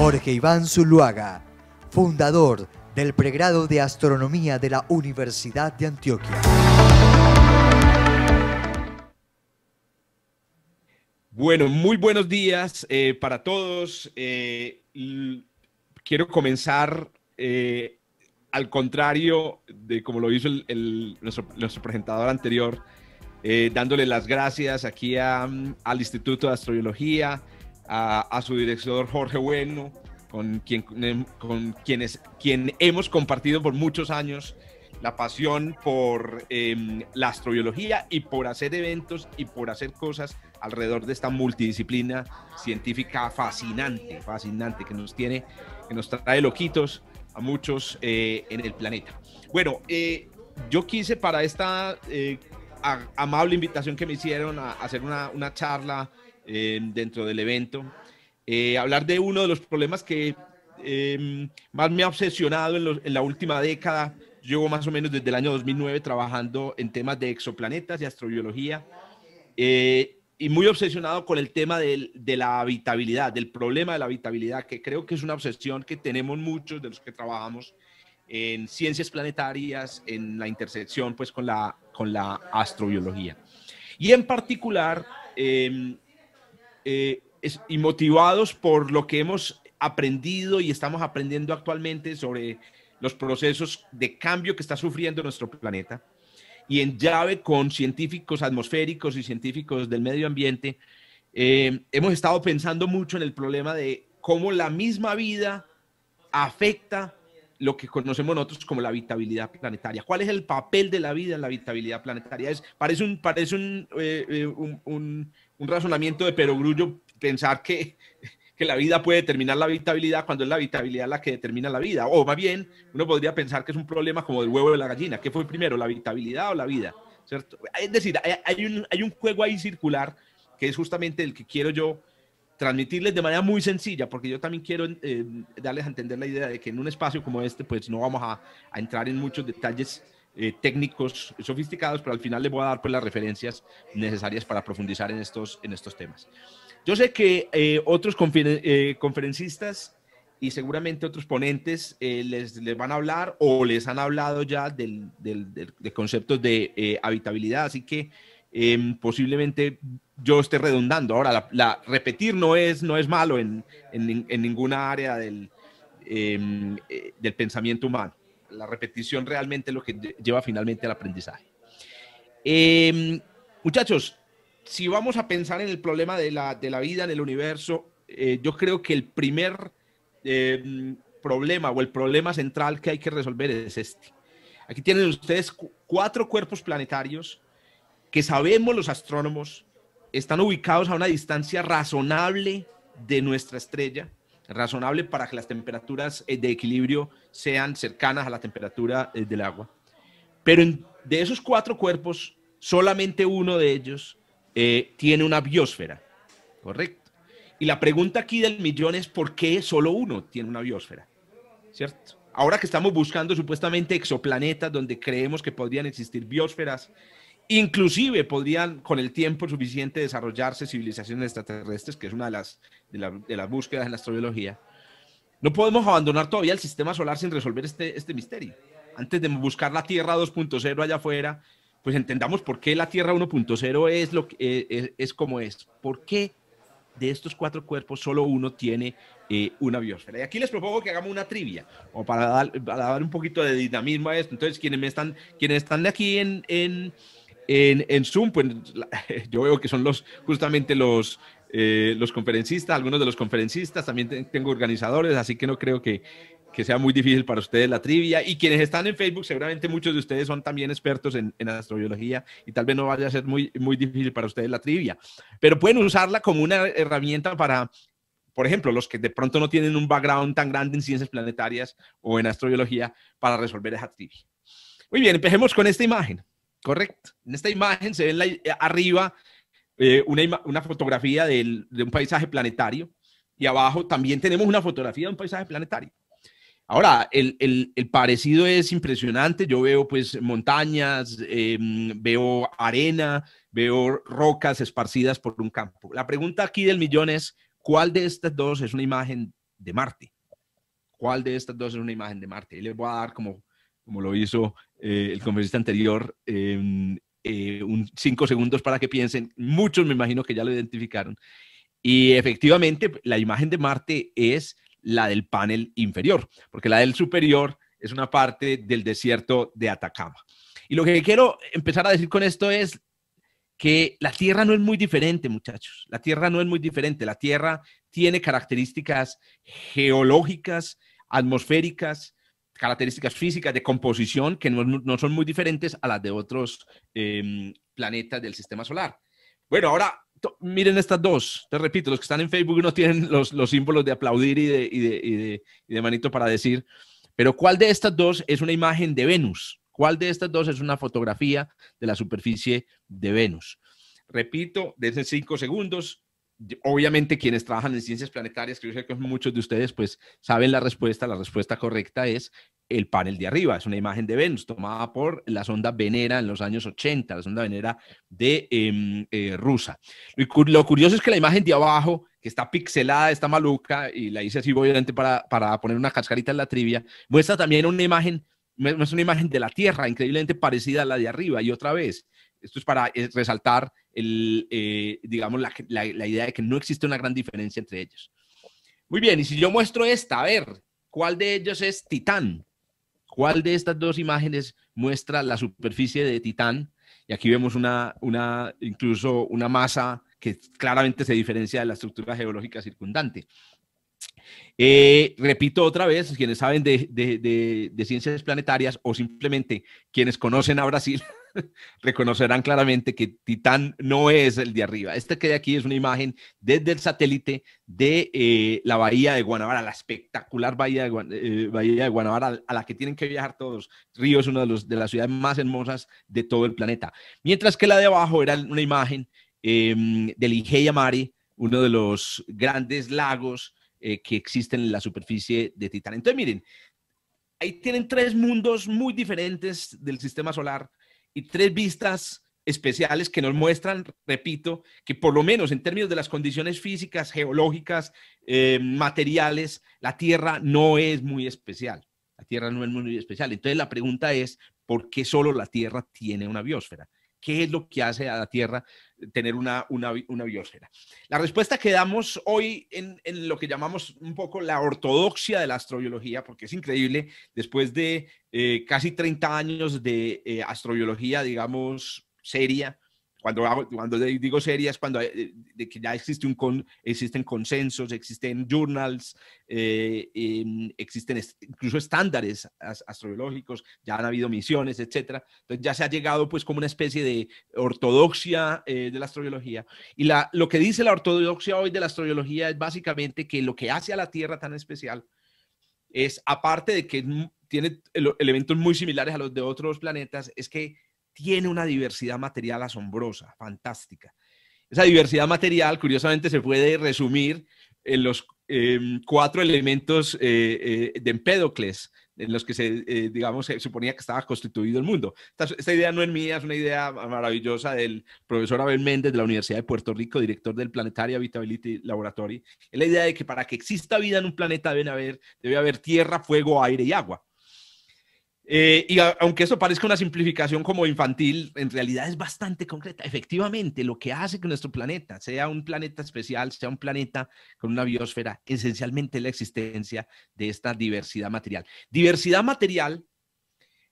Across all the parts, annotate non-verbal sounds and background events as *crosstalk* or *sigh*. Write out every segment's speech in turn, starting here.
Jorge Iván Zuluaga, fundador del pregrado de Astronomía de la Universidad de Antioquia. Bueno, muy buenos días eh, para todos. Eh, quiero comenzar eh, al contrario de como lo hizo nuestro, presentador anterior, dándole las gracias aquí mm, al Instituto de Astrobiología, a, su director Jorge Bueno, con, quien, con quienes, quien hemos compartido por muchos años la pasión por em, la astrobiología y por hacer eventos y por hacer cosas alrededor de esta multidisciplina científica fascinante, fascinante, que nos tiene, que nos trae loquitos a muchos eh, en el planeta. Bueno, eh, yo quise para esta eh, amable invitación que me hicieron a, hacer una, una charla dentro del evento. Eh, hablar de uno de los problemas que em, más me ha obsesionado en, la última década. Llevo más o menos desde el año 2009 trabajando en temas de exoplanetas y astrobiología eh, y muy obsesionado con el tema de la habitabilidad, del problema de la habitabilidad, que creo que es una obsesión que tenemos muchos de los que trabajamos en ciencias planetarias, en la intersección pues con la, con la astrobiología. Y en particular, eh, eh, es, y motivados por lo que hemos aprendido y estamos aprendiendo actualmente sobre los procesos de cambio que está sufriendo nuestro planeta y en llave con científicos atmosféricos y científicos del medio ambiente, eh, hemos estado pensando mucho en el problema de cómo la misma vida afecta lo que conocemos nosotros como la habitabilidad planetaria. ¿Cuál es el papel de la vida en la habitabilidad planetaria? Es, parece un, parece eh, eh, un, un, un, razonamiento de perogrullo pensar que, que la vida puede determinar la habitabilidad cuando es la habitabilidad la que determina la vida. O más bien, uno podría pensar que es un problema como del huevo de la gallina. ¿Qué fue primero, la habitabilidad o la vida? ¿Cierto? Es decir, hay, un, hay un juego ahí circular que es justamente el que quiero yo transmitirles de manera muy sencilla, porque yo también quiero eh, darles a entender la idea de que en un espacio como este, pues no vamos a, entrar en muchos detalles eh, técnicos sofisticados, pero al final les voy a dar pues, las referencias necesarias para profundizar en estos, en estos temas. Yo sé que eh, otros conferencistas y seguramente otros ponentes les, van a hablar o les han hablado ya del, del, de habitabilidad, así que Em, posiblemente yo esté redundando. Ahora, la, repetir no es, no es malo en, ninguna área del, em, eh, del pensamiento humano. La repetición realmente es lo que lleva finalmente al aprendizaje. Em, muchachos, si vamos a pensar en el problema de la, de la vida en el universo, eh, yo creo que el primer problema o el problema central que hay que resolver es este. Aquí tienen ustedes cuatro cuerpos planetarios que sabemos los astrónomos están ubicados a una distancia razonable de nuestra estrella, razonable para que las temperaturas eh, de equilibrio sean cercanas a la temperatura eh, del agua. Pero de esos cuatro cuerpos, solamente uno de ellos eh, tiene una biosfera, ¿correcto? Y la pregunta aquí del millón es por qué solo uno tiene una biosfera, ¿cierto? Ahora que estamos buscando supuestamente exoplanetas donde creemos que podrían existir biosferas, Inclusive podrían con el tiempo suficiente desarrollarse civilizaciones extraterrestres, que es una de las, de, las búsquedas en la astrobiología. No podemos abandonar todavía el sistema solar sin resolver este, este misterio. Antes de buscar la Tierra 2.0 allá afuera, pues entendamos por qué la Tierra 1.0 es, lo eh, eh, es, como es. ¿Por qué de estos cuatro cuerpos solo uno tiene eh, una biosfera? Y aquí les propongo que hagamos una trivia, o para dar, para dar un poquito de dinamismo a esto. Entonces, quienes, me están, quienes están aquí en en, Zoom, pues *laughs* yo veo que son los justamente los, eh, los conferencistas, algunos de los conferencistas, también tengo organizadores, así que no creo que, que sea muy difícil para ustedes la trivia. Y quienes están en Facebook, seguramente muchos de ustedes son también expertos en, en, astrobiología y tal vez no vaya a ser muy, muy difícil para ustedes la trivia. Pero pueden usarla como una herramienta para, por ejemplo, los que de pronto no tienen un background tan grande en ciencias planetarias o en astrobiología para resolver esa trivia. Muy bien, empecemos con esta imagen. Correcto. En esta imagen se ve eh, arriba eh, una, fotografía de un paisaje planetario y abajo también tenemos una fotografía de un paisaje planetario. Ahora, el, parecido es impresionante. Yo veo pues montañas, em, veo arena, veo rocas esparcidas por un campo. La pregunta aquí del millón es, ¿cuál de estas dos es una imagen de Marte? ¿Cuál de estas dos es una imagen de Marte? Y les voy a dar como como lo hizo eh, el conferencista anterior, em, eh, un cinco segundos para que piensen. Muchos me imagino que ya lo identificaron. Y efectivamente, la imagen de Marte es la del panel inferior, porque la del superior es una parte del desierto de Atacama. Y lo que quiero empezar a decir con esto es que la Tierra no es muy diferente, muchachos. La Tierra no es muy diferente. La Tierra tiene características geológicas, atmosféricas, características físicas de composición que no, son muy diferentes a las de otros em, planetas del sistema solar. Bueno, ahora miren estas dos. Te repito, los que están en Facebook no tienen los, símbolos de aplaudir y de, de, y de, manito para decir, pero ¿cuál de estas dos es una imagen de Venus? ¿Cuál de estas dos es una fotografía de la superficie de Venus? Repito, desde cinco segundos obviamente quienes trabajan en ciencias planetarias, creo que muchos de ustedes pues saben la respuesta, la respuesta correcta es el panel de arriba, es una imagen de Venus tomada por la sonda Venera en los años 80, la sonda Venera de em, eh, rusa. Lo curioso es que la imagen de abajo, que está pixelada, está maluca, y la hice así obviamente para, para poner una cascarita en la trivia, muestra también una imagen, es una imagen de la Tierra, increíblemente parecida a la de arriba, y otra vez, esto es para eh, resaltar eh, digamos, la, idea de que no existe una gran diferencia entre ellos. Muy bien, y si yo muestro esta, a ver, ¿cuál de ellos es Titán? ¿Cuál de estas dos imágenes muestra la superficie de Titán? Y aquí vemos una, una, incluso una masa que claramente se diferencia de la estructura geológica circundante. Eh, repito otra vez, quienes saben de, ciencias planetarias o simplemente quienes conocen a Brasil *laughs* *laughs* reconocerán claramente que Titán no es el de arriba. Este que de aquí es una imagen desde el satélite de eh, la bahía de Guanabara, la espectacular eh, bahía de, Guanabara a la que tienen que viajar todos. Río es una de, las ciudades más hermosas de todo el planeta. Mientras que la de abajo era una imagen em, del Igeia uno de los grandes lagos eh, que existen en la superficie de Titán. Entonces, miren, ahí tienen tres mundos muy diferentes del sistema solar y tres vistas especiales que nos muestran, repito, que por lo menos en términos de las condiciones físicas, geológicas, eh, materiales, la Tierra no es muy especial. La Tierra no es muy especial. Entonces la pregunta es, ¿por qué solo la Tierra tiene una biosfera? qué es lo que hace a la Tierra tener una, una, biosfera. La respuesta que damos hoy en, lo que llamamos un poco la ortodoxia de la astrobiología, porque es increíble, después de eh, casi 30 años de eh, astrobiología, digamos, seria, cuando, hago, cuando digo serias, cuando eh, eh, de que ya existe un existen consensos, existen journals, eh, em, existen incluso estándares astrológicos, ya han habido misiones, etc. Entonces ya se ha llegado pues como una especie de ortodoxia de la astrobiología. Y la, lo que dice la ortodoxia hoy de la astrobiología es básicamente que lo que hace a la Tierra tan especial es, aparte de que mm, tiene elementos muy similares a los de otros planetas, es que tiene una diversidad material asombrosa, fantástica. Esa diversidad material, curiosamente, se puede resumir en los em, cuatro elementos eh, eh, de Empédocles, en los que se, eh, digamos, se suponía que estaba constituido el mundo. Esta, idea no es mía, es una idea maravillosa del profesor Abel Méndez de la Universidad de Puerto Rico, director del Planetary Habitability Laboratory. Es la idea de que para que exista vida en un planeta haber, debe haber tierra, fuego, aire y agua. Eh, y aunque eso parezca una simplificación como infantil, en realidad es bastante concreta. Efectivamente, lo que hace que nuestro planeta sea un planeta especial, sea un planeta con una biosfera, esencialmente la existencia de esta diversidad material. Diversidad material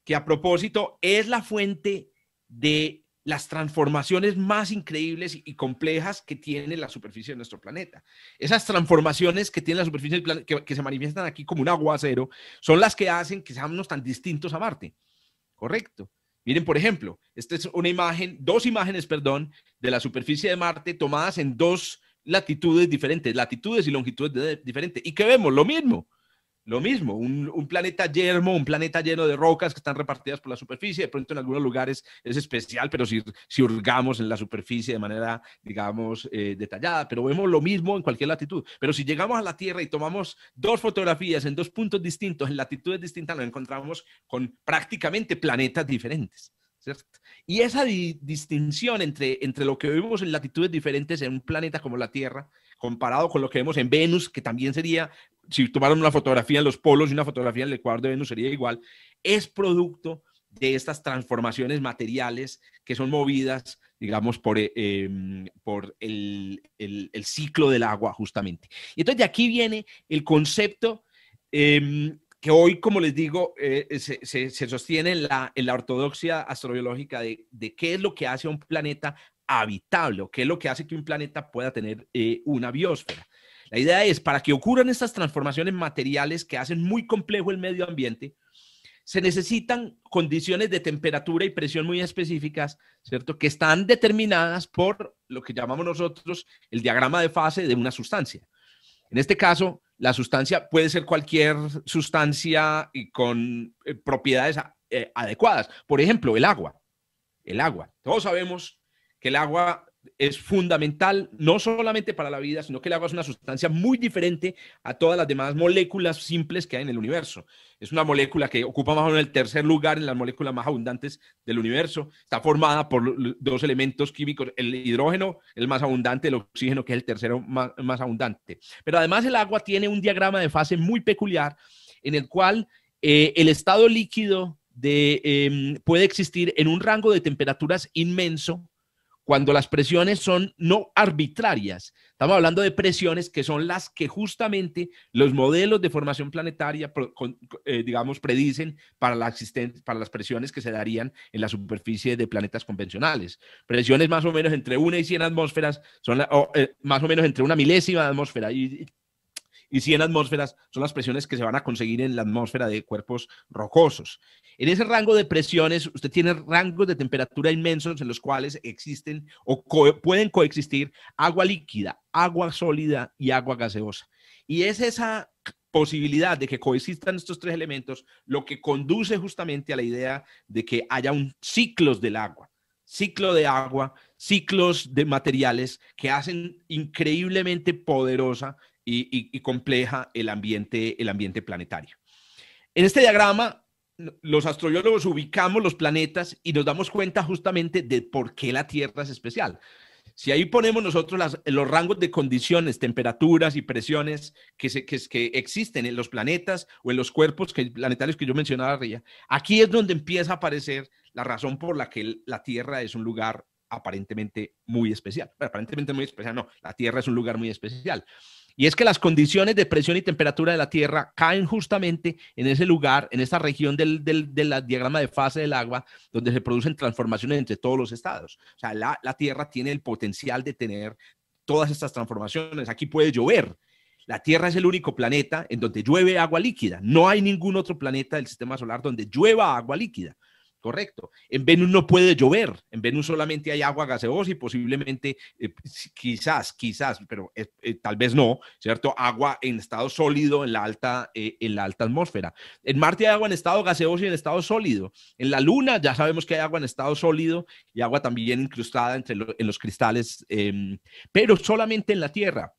que a propósito es la fuente de las transformaciones más increíbles y complejas que tiene la superficie de nuestro planeta. Esas transformaciones que tiene la superficie del que, se manifiestan aquí como un aguacero, son las que hacen que seamos tan distintos a Marte. Correcto. Miren, por ejemplo, esta es una imagen, dos imágenes, perdón, de la superficie de Marte tomadas en dos latitudes diferentes, latitudes y longitudes diferentes. ¿Y qué vemos? Lo mismo. Lo mismo, un, planeta yermo, un planeta lleno de rocas que están repartidas por la superficie, de pronto en algunos lugares es especial, pero si, si hurgamos en la superficie de manera, digamos, eh, detallada, pero vemos lo mismo en cualquier latitud. Pero si llegamos a la Tierra y tomamos dos fotografías en dos puntos distintos, en latitudes distintas, nos encontramos con prácticamente planetas diferentes. Y esa distinción entre, entre lo que vemos en latitudes diferentes en un planeta como la Tierra, comparado con lo que vemos en Venus, que también sería si tomaron una fotografía en los polos y una fotografía en el Ecuador de Venus sería igual, es producto de estas transformaciones materiales que son movidas, digamos, por, eh, em, el, ciclo del agua, justamente. Y entonces de aquí viene el concepto em, que hoy, como les digo, eh, se, sostiene en la, ortodoxia astrobiológica de, de, qué es lo que hace a un planeta habitable qué es lo que hace que un planeta pueda tener eh, una biosfera. La idea es, para que ocurran estas transformaciones materiales que hacen muy complejo el medio ambiente, se necesitan condiciones de temperatura y presión muy específicas, ¿cierto? Que están determinadas por lo que llamamos nosotros el diagrama de fase de una sustancia. En este caso, la sustancia puede ser cualquier sustancia con eh, propiedades ah, eh, adecuadas. Por ejemplo, el agua. El agua. Todos sabemos que el agua es fundamental no solamente para la vida, sino que el agua es una sustancia muy diferente a todas las demás moléculas simples que hay en el universo. Es una molécula que ocupa más o menos el tercer lugar en las moléculas más abundantes del universo. Está formada por dos elementos químicos, el hidrógeno, el más abundante, el oxígeno, que es el tercero más, abundante. Pero además el agua tiene un diagrama de fase muy peculiar en el cual eh, el estado líquido de, em, puede existir en un rango de temperaturas inmenso cuando las presiones son no arbitrarias. Estamos hablando de presiones que son las que justamente los modelos de formación planetaria, eh, digamos, predicen para, la para las presiones que se darían en la superficie de planetas convencionales. Presiones más o menos entre una y 100 atmósferas, son eh, más o menos entre una milésima de atmósfera y y 100 atmósferas son las presiones que se van a conseguir en la atmósfera de cuerpos rocosos. En ese rango de presiones, usted tiene rangos de temperatura inmensos en los cuales existen o pueden coexistir agua líquida, agua sólida y agua gaseosa. Y es esa posibilidad de que coexistan estos tres elementos lo que conduce justamente a la idea de que haya un ciclos del agua, ciclo de agua, ciclos de materiales que hacen increíblemente poderosa y, compleja el ambiente, el ambiente planetario. En este diagrama, los astrobiólogos ubicamos los planetas y nos damos cuenta justamente de por qué la Tierra es especial. Si ahí ponemos nosotros los rangos de condiciones, temperaturas y presiones que, se, que, existen en los planetas o en los cuerpos que, planetarios que yo mencionaba arriba, aquí es donde empieza a aparecer la razón por la que la Tierra es un lugar aparentemente muy especial. aparentemente muy especial, no, la Tierra es un lugar muy especial. Y es que las condiciones de presión y temperatura de la Tierra caen justamente en ese lugar, en esa región del, del, diagrama de fase del agua, donde se producen transformaciones entre todos los estados. O sea, la, la Tierra tiene el potencial de tener todas estas transformaciones. Aquí puede llover, la Tierra es el único planeta en donde llueve agua líquida. No hay ningún otro planeta del sistema solar donde llueva agua líquida correcto. En Venus no puede llover, en Venus solamente hay agua gaseosa y posiblemente, eh, quizás, quizás, pero eh, eh, tal vez no, ¿cierto? Agua en estado sólido en la, alta, en la alta atmósfera. En Marte hay agua en estado gaseoso y en estado sólido. En la Luna ya sabemos que hay agua en estado sólido y agua también incrustada entre en los cristales, em, pero solamente en la Tierra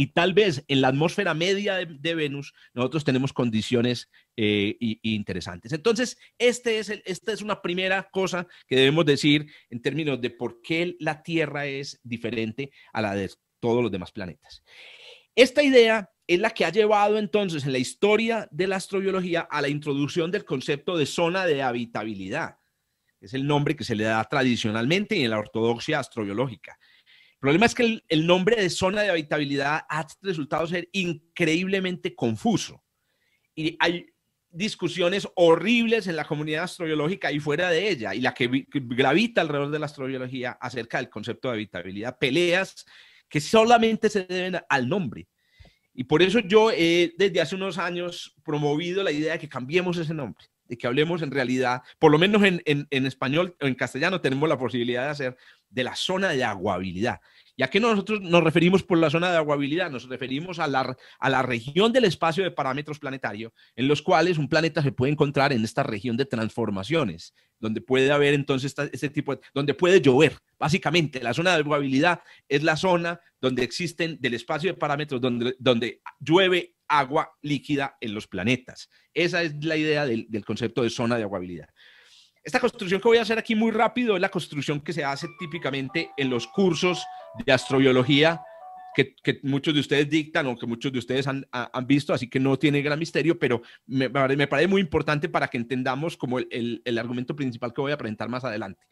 y tal vez en la atmósfera media de, Venus nosotros tenemos condiciones eh, interesantes. Entonces, este esta es una primera cosa que debemos decir en términos de por qué la Tierra es diferente a la de todos los demás planetas. Esta idea es la que ha llevado entonces en la historia de la astrobiología a la introducción del concepto de zona de habitabilidad. Es el nombre que se le da tradicionalmente en la ortodoxia astrobiológica. El problema es que el, nombre de zona de habitabilidad ha resultado ser increíblemente confuso. Y hay discusiones horribles en la comunidad astrobiológica y fuera de ella, y la que gravita alrededor de la astrobiología acerca del concepto de habitabilidad, peleas que solamente se deben al nombre. Y por eso yo he desde hace unos años promovido la idea de que cambiemos ese nombre que hablemos en realidad, por lo menos en, español o en castellano tenemos la posibilidad de hacer de la zona de aguabilidad. ¿Y a nosotros nos referimos por la zona de aguabilidad? Nos referimos a la, a la región del espacio de parámetros planetario, en los cuales un planeta se puede encontrar en esta región de transformaciones, donde puede haber entonces este tipo de, donde puede llover. Básicamente, la zona de aguabilidad es la zona donde existen del espacio de parámetros, donde, donde llueve agua líquida en los planetas. Esa es la idea del, concepto de zona de aguabilidad. Esta construcción que voy a hacer aquí muy rápido es la construcción que se hace típicamente en los cursos de astrobiología que, muchos de ustedes dictan o que muchos de ustedes han, visto, así que no tiene gran misterio, pero me, parece muy importante para que entendamos como el, argumento principal que voy a presentar más adelante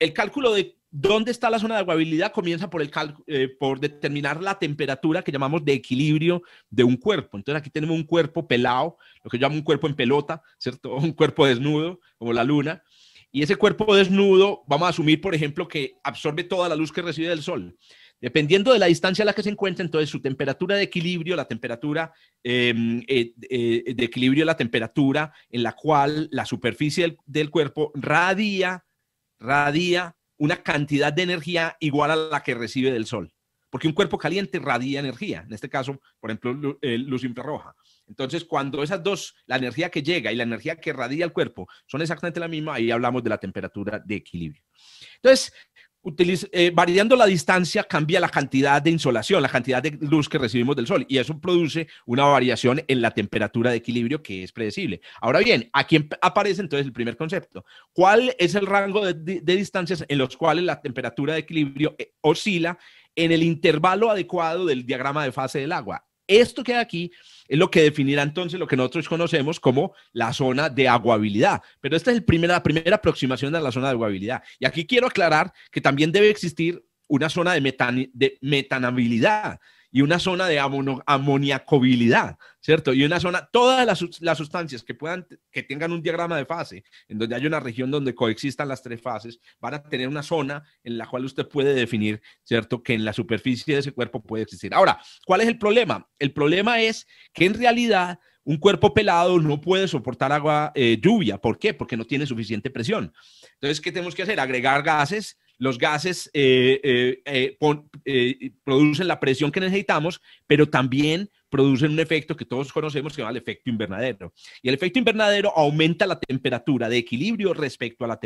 el cálculo de dónde está la zona de aguabilidad comienza por, el eh, por determinar la temperatura que llamamos de equilibrio de un cuerpo. Entonces aquí tenemos un cuerpo pelado, lo que yo llamo un cuerpo en pelota, ¿cierto? *laughs* Un cuerpo desnudo, como la luna. Y ese cuerpo desnudo, vamos a asumir, por ejemplo, que absorbe toda la luz que recibe del sol. Dependiendo de la distancia a la que se encuentra, entonces su temperatura de equilibrio, la temperatura em, eh, eh, de equilibrio, la temperatura en la cual la superficie del cuerpo radia radia una cantidad de energía igual a la que recibe del sol. Porque un cuerpo caliente radia energía, en este caso, por ejemplo, eh, luz infrarroja. Entonces, cuando esas dos, la energía que llega y la energía que radia el cuerpo, son exactamente la misma, ahí hablamos de la temperatura de equilibrio. Entonces, Utiliza, eh, variando la distancia cambia la cantidad de insolación, la cantidad de luz que recibimos del sol y eso produce una variación en la temperatura de equilibrio que es predecible. Ahora bien, aquí aparece entonces el primer concepto. ¿Cuál es el rango de distancias en los cuales la temperatura de equilibrio eh, oscila en el intervalo adecuado del diagrama de fase del agua? Esto que hay aquí es lo que definirá entonces lo que nosotros conocemos como la zona de aguabilidad. Pero esta es la primera aproximación de la zona de aguabilidad. Y aquí quiero aclarar que también debe existir una zona de metanabilidad y una zona de amoniacobilidad ¿cierto? Y una zona, todas las, sustancias que puedan, que tengan un diagrama de fase, en donde hay una región donde coexistan las tres fases, van a tener una zona en la cual usted puede definir, ¿cierto? Que en la superficie de ese cuerpo puede existir. Ahora, ¿cuál es el problema? El problema es que en realidad un cuerpo pelado no puede soportar agua, eh, lluvia. ¿Por qué? Porque no tiene suficiente presión. Entonces, ¿qué tenemos que hacer? Agregar gases los gases eh, eh, eh, producen la presión que necesitamos, pero también producen un efecto que todos conocemos que se llama el efecto invernadero. Y el efecto invernadero aumenta la temperatura de equilibrio respecto a la,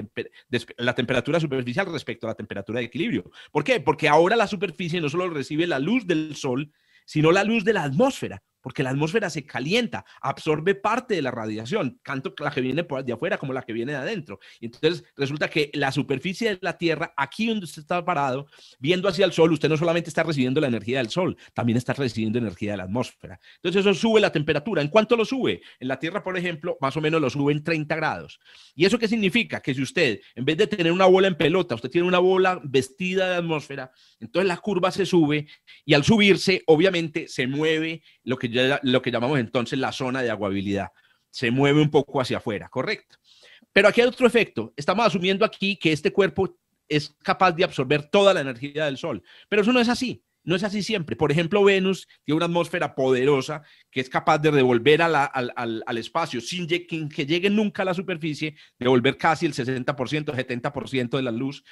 temperatura superficial respecto a la temperatura de equilibrio. ¿Por qué? Porque ahora la superficie no solo recibe la luz del sol, sino la luz de la atmósfera porque la atmósfera se calienta, absorbe parte de la radiación, tanto la que viene de afuera como la que viene de adentro. Y entonces resulta que la superficie de la Tierra, aquí donde usted está parado, viendo hacia el Sol, usted no solamente está recibiendo la energía del Sol, también está recibiendo energía de la atmósfera. Entonces eso sube la temperatura. ¿En cuánto lo sube? En la Tierra, por ejemplo, más o menos lo sube en 30 grados. ¿Y eso qué significa? Que si usted, en vez de tener una bola en pelota, usted tiene una bola vestida de atmósfera, entonces la curva se sube y al subirse, obviamente, se mueve lo que, lo que llamamos entonces la zona de aguabilidad. Se mueve un poco hacia afuera, correcto. Pero aquí hay otro efecto. Estamos asumiendo aquí que este cuerpo es capaz de absorber toda la energía del Sol, pero eso no es así. No es así siempre. Por ejemplo, Venus tiene una atmósfera poderosa que es capaz de devolver al, espacio, sin que, llegue nunca a la superficie, devolver casi el 60%, 70% de la luz.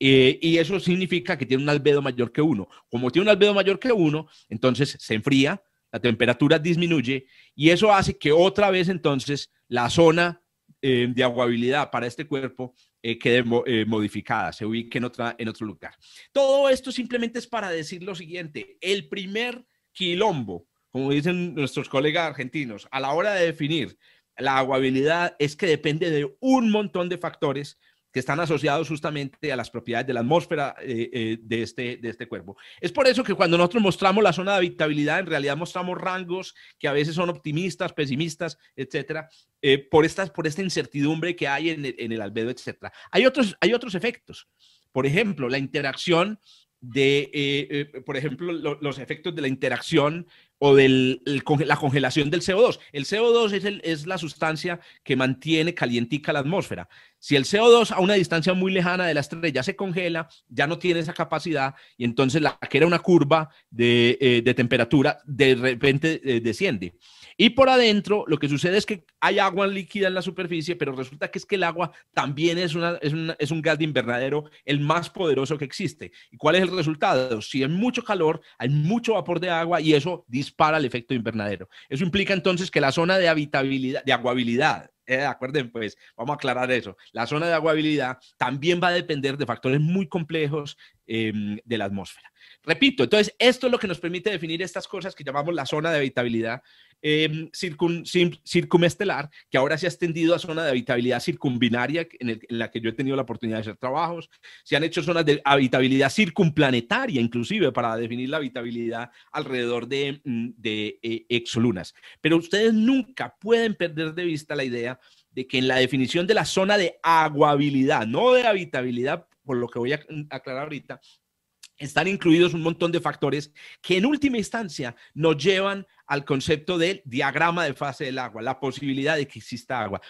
Eh, y eso significa que tiene un albedo mayor que uno. Como tiene un albedo mayor que uno, entonces se enfría, la temperatura disminuye y eso hace que otra vez entonces la zona eh, de aguabilidad para este cuerpo eh, quede eh, modificada, se ubique en, otra, en otro lugar. Todo esto simplemente es para decir lo siguiente, el primer quilombo, como dicen nuestros colegas argentinos, a la hora de definir la aguabilidad es que depende de un montón de factores que están asociados justamente a las propiedades de la atmósfera eh, eh, de, este, de este cuerpo Es por eso que cuando nosotros mostramos la zona de habitabilidad, en realidad mostramos rangos que a veces son optimistas, pesimistas, etcétera, eh, por, estas, por esta incertidumbre que hay en el, albedo, etcétera. Hay otros, hay otros efectos. Por ejemplo, la interacción de, por ejemplo, los efectos de la interacción o de la congelación del CO2. El CO2 es, la sustancia que mantiene calientica la atmósfera. Si el CO2 a una distancia muy lejana de la estrella se congela, ya no tiene esa capacidad y entonces la que era una curva de, eh, temperatura de repente eh, desciende. Y por adentro, lo que sucede es que hay agua líquida en la superficie, pero resulta que es que el agua también es, un gas de invernadero el más poderoso que existe. ¿Y cuál es el resultado? Si hay mucho calor, hay mucho vapor de agua y eso dispara el efecto invernadero. Eso implica entonces que la zona de habitabilidad, de aguabilidad, eh, acuerden, pues, vamos a aclarar eso. La zona de aguabilidad también va a depender de factores muy complejos em, de la atmósfera. Repito, entonces, esto es lo que nos permite definir estas cosas que llamamos la zona de habitabilidad, eh, circumestelar, que ahora se ha extendido a zona de habitabilidad circumbinaria, en, la que yo he tenido la oportunidad de hacer trabajos. Se han hecho zonas de habitabilidad circumplanetaria, inclusive, para definir la habitabilidad alrededor de, mm, de eh, exolunas. Pero ustedes nunca pueden perder de vista la idea de que en la definición de la zona de aguabilidad, no de habitabilidad, por lo que voy a mm, aclarar ahorita, están incluidos un montón de factores que en última instancia nos llevan al concepto del diagrama de fase del agua, la posibilidad de que exista agua.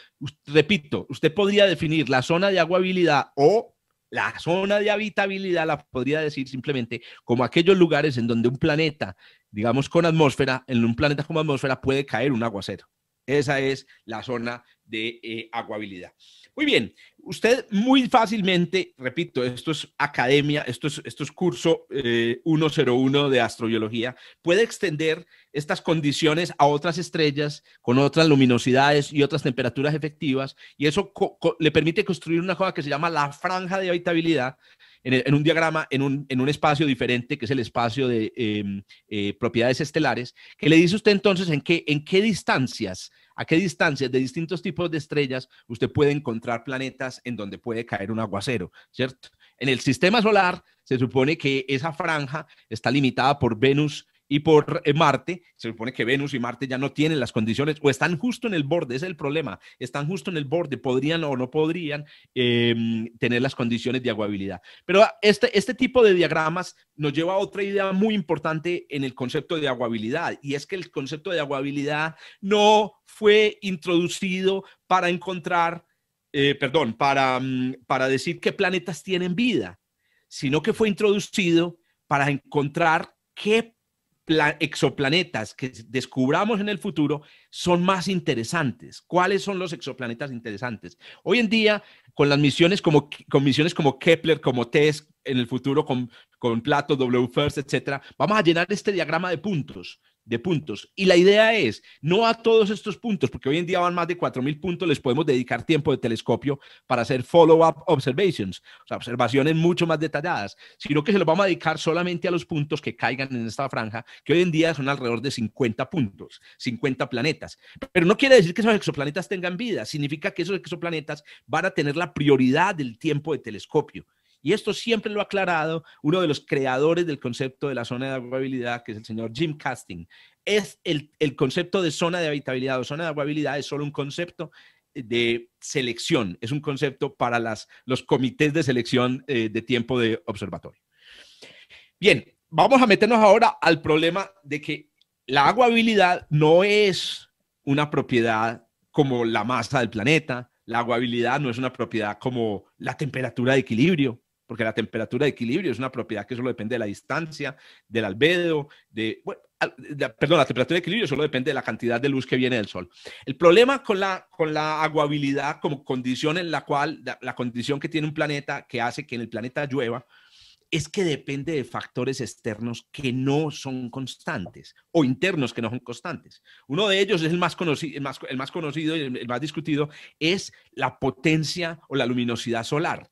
repito, usted podría definir la zona de aguabilidad o la zona de habitabilidad, la podría decir simplemente como aquellos lugares en donde un planeta, digamos con atmósfera, en un planeta con atmósfera puede caer un aguacero. Esa es la zona de eh, aguabilidad. Muy bien, usted muy fácilmente, repito, esto es academia, esto es, curso 101 eh, de astrobiología, puede extender estas condiciones a otras estrellas con otras luminosidades y otras temperaturas efectivas, y eso le permite construir una cosa que se llama la franja de habitabilidad, en, un diagrama, en un, espacio diferente, que es el espacio de em, eh, propiedades estelares, que le dice usted entonces en qué, en qué distancias a qué distancia de distintos tipos de estrellas usted puede encontrar planetas en donde puede caer un aguacero, ¿cierto? En el sistema solar se supone que esa franja está limitada por Venus y por eh, Marte, se supone que Venus y Marte ya no tienen las condiciones o están justo en el borde, es el problema, están justo en el borde, podrían o no podrían em, tener las condiciones de aguabilidad. Pero ah, este, este tipo de diagramas nos lleva a otra idea muy importante en el concepto de aguabilidad y es que el concepto de aguabilidad no fue introducido para encontrar, eh, perdón, para, mm, para decir qué planetas tienen vida, sino que fue introducido para encontrar qué exoplanetas que descubramos en el futuro son más interesantes. ¿Cuáles son los exoplanetas interesantes? Hoy en día, con las misiones como, con misiones como Kepler, como TESS, en el futuro con, con Plato, WFIRST, first etcétera, vamos a llenar este diagrama de puntos de puntos. Y la idea es, no a todos estos puntos, porque hoy en día van más de 4.000 puntos, les podemos dedicar tiempo de telescopio para hacer follow-up observations, o sea, observaciones mucho más detalladas, sino que se los vamos a dedicar solamente a los puntos que caigan en esta franja, que hoy en día son alrededor de 50 puntos, 50 planetas. Pero no quiere decir que esos exoplanetas tengan vida, significa que esos exoplanetas van a tener la prioridad del tiempo de telescopio. Y esto siempre lo ha aclarado uno de los creadores del concepto de la zona de aguabilidad, que es el señor Jim Casting. Es el, concepto de zona de habitabilidad o zona de aguabilidad es solo un concepto de selección, es un concepto para las, los comités de selección eh, de tiempo de observatorio. Bien, vamos a meternos ahora al problema de que la aguabilidad no es una propiedad como la masa del planeta, la aguabilidad no es una propiedad como la temperatura de equilibrio, porque la temperatura de equilibrio es una propiedad que solo depende de la distancia, del albedo, de, perdón, la temperatura de equilibrio solo depende de la cantidad de luz que viene del sol. El problema con la, con la aguabilidad como condición en la cual, la, condición que tiene un planeta que hace que en el planeta llueva, es que depende de factores externos que no son constantes o internos que no son constantes. Uno de ellos es el más, conocido, el más, el más conocido y el más discutido, es la potencia o la luminosidad solar.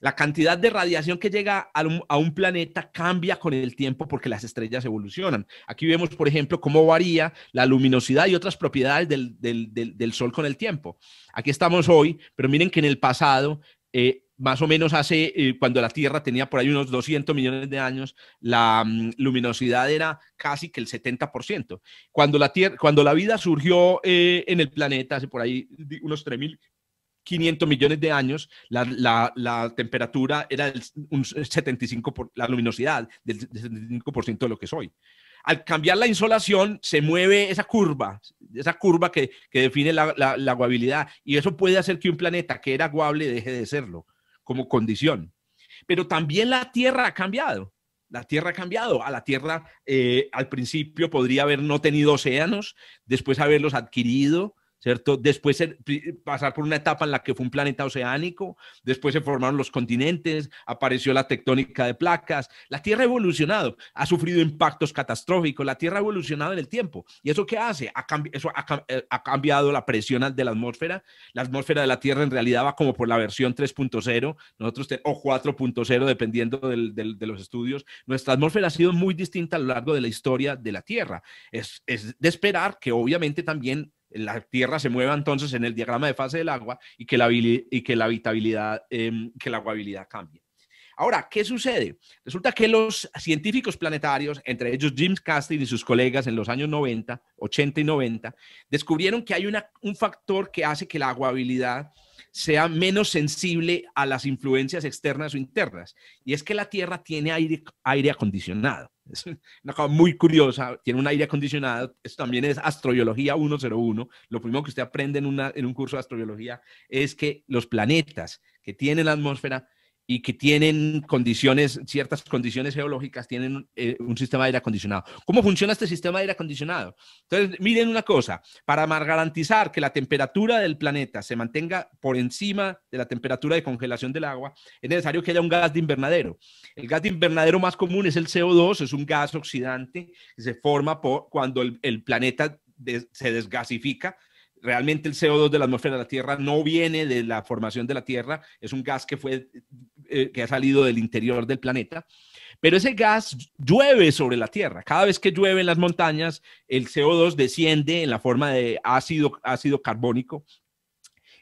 La cantidad de radiación que llega a un, planeta cambia con el tiempo porque las estrellas evolucionan. Aquí vemos, por ejemplo, cómo varía la luminosidad y otras propiedades del, Sol con el tiempo. Aquí estamos hoy, pero miren que en el pasado eh, más o menos hace, eh, cuando la Tierra tenía por ahí unos 200 millones de años, la mm, luminosidad era casi que el 70%. Cuando la, tierra, cuando la vida surgió eh, en el planeta, hace por ahí unos 3.000 500 millones de años, la, temperatura era el, un 75%, por, la luminosidad del 75% de lo que es hoy. Al cambiar la insolación, se mueve esa curva, esa curva que, define la, aguabilidad, y eso puede hacer que un planeta que era aguable deje de serlo como condición. Pero también la Tierra ha cambiado. La Tierra ha cambiado. A la Tierra eh, al principio podría haber no tenido océanos, después haberlos adquirido, ¿cierto? Después pasar por una etapa en la que fue un planeta oceánico, después se formaron los continentes, apareció la tectónica de placas, la Tierra ha evolucionado, ha sufrido impactos catastróficos, la Tierra ha evolucionado en el tiempo. ¿Y eso qué hace? Ha eso eh, ha, cambiado la presión de la atmósfera, la atmósfera de la Tierra en realidad va como por la versión 3.0, nosotros o 4.0 dependiendo de los estudios. Nuestra atmósfera ha sido muy distinta a lo largo de la historia de la Tierra. Es, es de esperar que obviamente también la Tierra se mueva entonces en el diagrama de fase del agua y que la, y que la habitabilidad, em, que la aguabilidad cambie. Ahora, ¿qué sucede? Resulta que los científicos planetarios, entre ellos James Casting y sus colegas en los años 90, 80 y 90, descubrieron que hay un factor que hace que la aguabilidad sea menos sensible a las influencias externas o internas. Y es que la Tierra tiene aire, aire acondicionado. Es una cosa muy curiosa, tiene un aire acondicionado, esto también es astrobiología 101. Lo primero que usted aprende en, en un curso de astrobiología es que los planetas que tienen la atmósfera y que tienen condiciones, ciertas condiciones geológicas, tienen eh, un sistema de aire acondicionado. ¿Cómo funciona este sistema de aire acondicionado? Entonces, miren una cosa, para garantizar que la temperatura del planeta se mantenga por encima de la temperatura de congelación del agua, es necesario que haya un gas de invernadero. El gas de invernadero más común es el CO2, es un gas oxidante que se forma por, cuando el, planeta se desgasifica, realmente el CO2 de la atmósfera de la Tierra no viene de la formación de la Tierra, es un gas que fue eh, que ha salido del interior del planeta. Pero ese gas llueve sobre la Tierra. Cada vez que llueve en las montañas, el CO2 desciende en la forma de ácido, ácido carbónico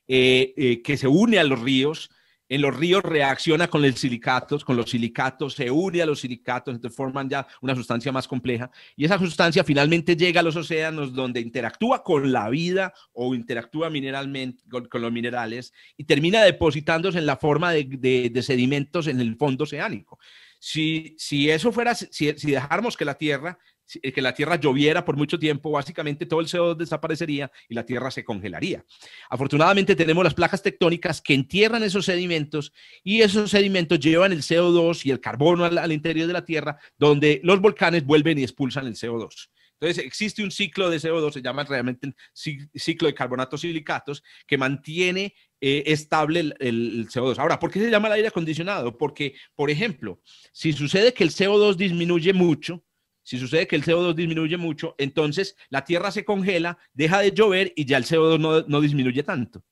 eh, eh, que se une a los ríos en los ríos reacciona con los silicatos, con los silicatos, se une a los silicatos, entonces forman ya una sustancia más compleja. Y esa sustancia finalmente llega a los océanos donde interactúa con la vida o interactúa mineralmente con, los minerales y termina depositándose en la forma de, sedimentos en el fondo oceánico. Si, eso fuera, si, si dejáramos que la Tierra eh, que la Tierra lloviera por mucho tiempo, básicamente todo el CO2 desaparecería y la Tierra se congelaría. Afortunadamente tenemos las placas tectónicas que entierran esos sedimentos y esos sedimentos llevan el CO2 y el carbono al, interior de la Tierra, donde los volcanes vuelven y expulsan el CO2. Entonces, existe un ciclo de CO2, se llama realmente ciclo de carbonatos silicatos, que mantiene eh, estable el, el, CO2. Ahora, ¿por qué se llama el aire acondicionado? Porque, por ejemplo, si sucede que el CO2 disminuye mucho, si sucede que el CO2 disminuye mucho, entonces la Tierra se congela, deja de llover y ya el CO2 no, disminuye tanto.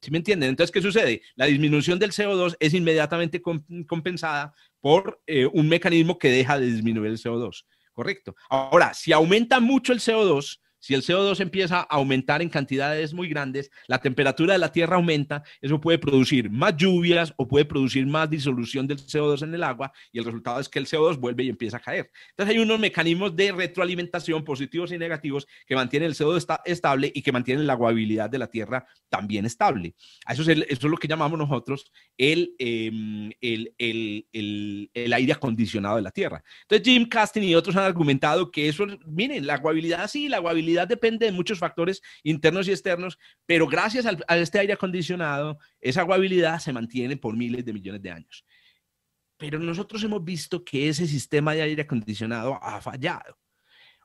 ¿Sí me entienden? Entonces, ¿qué sucede? La disminución del CO2 es inmediatamente compensada por eh, un mecanismo que deja de disminuir el CO2. Correcto. Ahora, si aumenta mucho el CO2, si el CO2 empieza a aumentar en cantidades muy grandes, la temperatura de la Tierra aumenta, eso puede producir más lluvias o puede producir más disolución del CO2 en el agua y el resultado es que el CO2 vuelve y empieza a caer. Entonces hay unos mecanismos de retroalimentación positivos y negativos que mantienen el CO2 estable y que mantienen la aguabilidad de la Tierra también estable. Eso es, es lo que llamamos nosotros em, el, el, el aire acondicionado de la Tierra. Entonces Jim Casting y otros han argumentado que eso, miren, la aguabilidad sí, la aguabilidad depende de muchos factores internos y externos, pero gracias a este aire acondicionado, esa aguabilidad se mantiene por miles de millones de años. Pero nosotros hemos visto que ese sistema de aire acondicionado ha fallado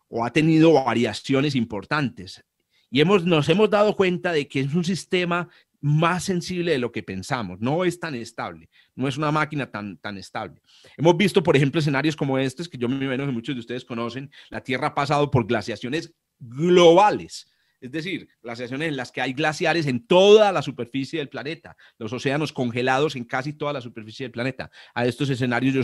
o ha tenido variaciones importantes. Y hemos, nos hemos dado cuenta de que es un sistema más sensible de lo que pensamos, no es tan estable, no es una máquina tan, tan estable. Hemos visto, por ejemplo, escenarios como estos que yo me imagino que muchos de ustedes conocen, la Tierra ha pasado por glaciaciones globales. Es decir, las glaciaciones en las que hay glaciares en toda la superficie del planeta, los océanos congelados en casi toda la superficie del planeta. A estos escenarios yo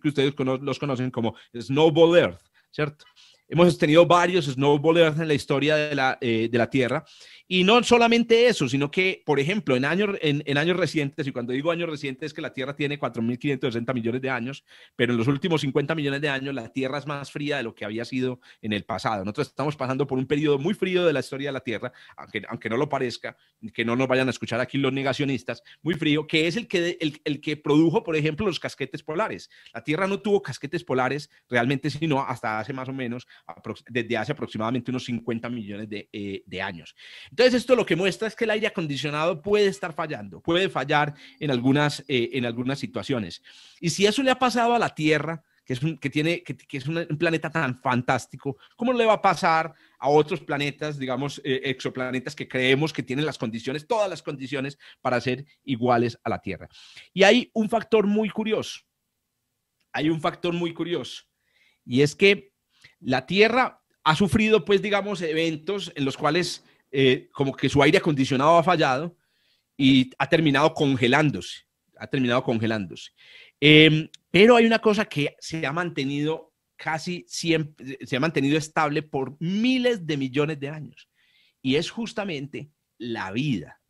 que ustedes los conocen como Snowball Earth, ¿cierto? Hemos tenido varios Snowball Earth en la historia de la, eh, de la Tierra y no solamente eso, sino que, por ejemplo, en años, en, años recientes, y cuando digo años recientes es que la Tierra tiene 4.560 millones de años, pero en los últimos 50 millones de años la Tierra es más fría de lo que había sido en el pasado. Nosotros estamos pasando por un periodo muy frío de la historia de la Tierra, aunque, aunque no lo parezca, que no nos vayan a escuchar aquí los negacionistas, muy frío, que es el que, el, que produjo, por ejemplo, los casquetes polares. La Tierra no tuvo casquetes polares realmente, sino hasta hace más o menos, desde hace aproximadamente unos 50 millones de, eh, de años. Entonces, esto lo que muestra es que el aire acondicionado puede estar fallando, puede fallar en algunas, eh, en algunas situaciones. Y si eso le ha pasado a la Tierra, que es, un, que tiene, es un, planeta tan fantástico, ¿cómo le va a pasar a otros planetas, digamos, eh, exoplanetas que creemos que tienen las condiciones, todas las condiciones para ser iguales a la Tierra? Y hay un factor muy curioso, hay un factor muy curioso, y es que la Tierra ha sufrido, pues, digamos, eventos en los cuales eh, como que su aire acondicionado ha fallado y ha terminado congelándose, ha terminado congelándose. Em, pero hay una cosa que se ha mantenido casi siempre, se ha mantenido estable por miles de millones de años y es justamente la vida.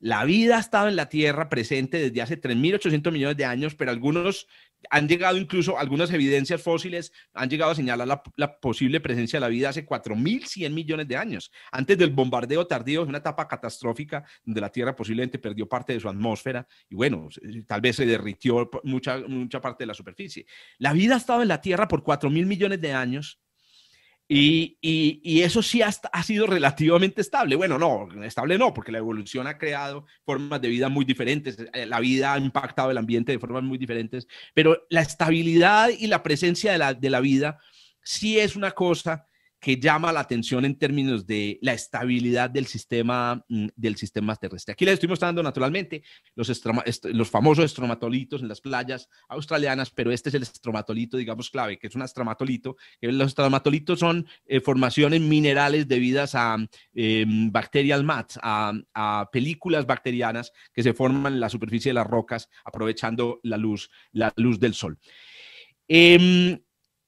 La vida ha estado en la Tierra presente desde hace 3.800 millones de años, pero algunos han llegado incluso, algunas evidencias fósiles han llegado a señalar la, posible presencia de la vida hace 4.100 millones de años, antes del bombardeo tardío, una etapa catastrófica donde la Tierra posiblemente perdió parte de su atmósfera y bueno, tal vez se derritió mucha, mucha parte de la superficie. La vida ha estado en la Tierra por 4.000 millones de años y, eso sí ha, sido relativamente estable. Bueno, no, estable no, porque la evolución ha creado formas de vida muy diferentes, eh, la vida ha impactado el ambiente de formas muy diferentes, pero la estabilidad y la presencia de la, de la vida sí es una cosa que llama la atención en términos de la estabilidad del sistema, mm, del sistema terrestre. Aquí les estoy mostrando naturalmente los, los famosos estromatolitos en las playas australianas, pero este es el estromatolito, digamos, clave, que es un estromatolito. Los estromatolitos son eh, formaciones minerales debidas a em, bacterias bacterial mats, a, películas bacterianas que se forman en la superficie de las rocas aprovechando la luz, la luz del sol. Em,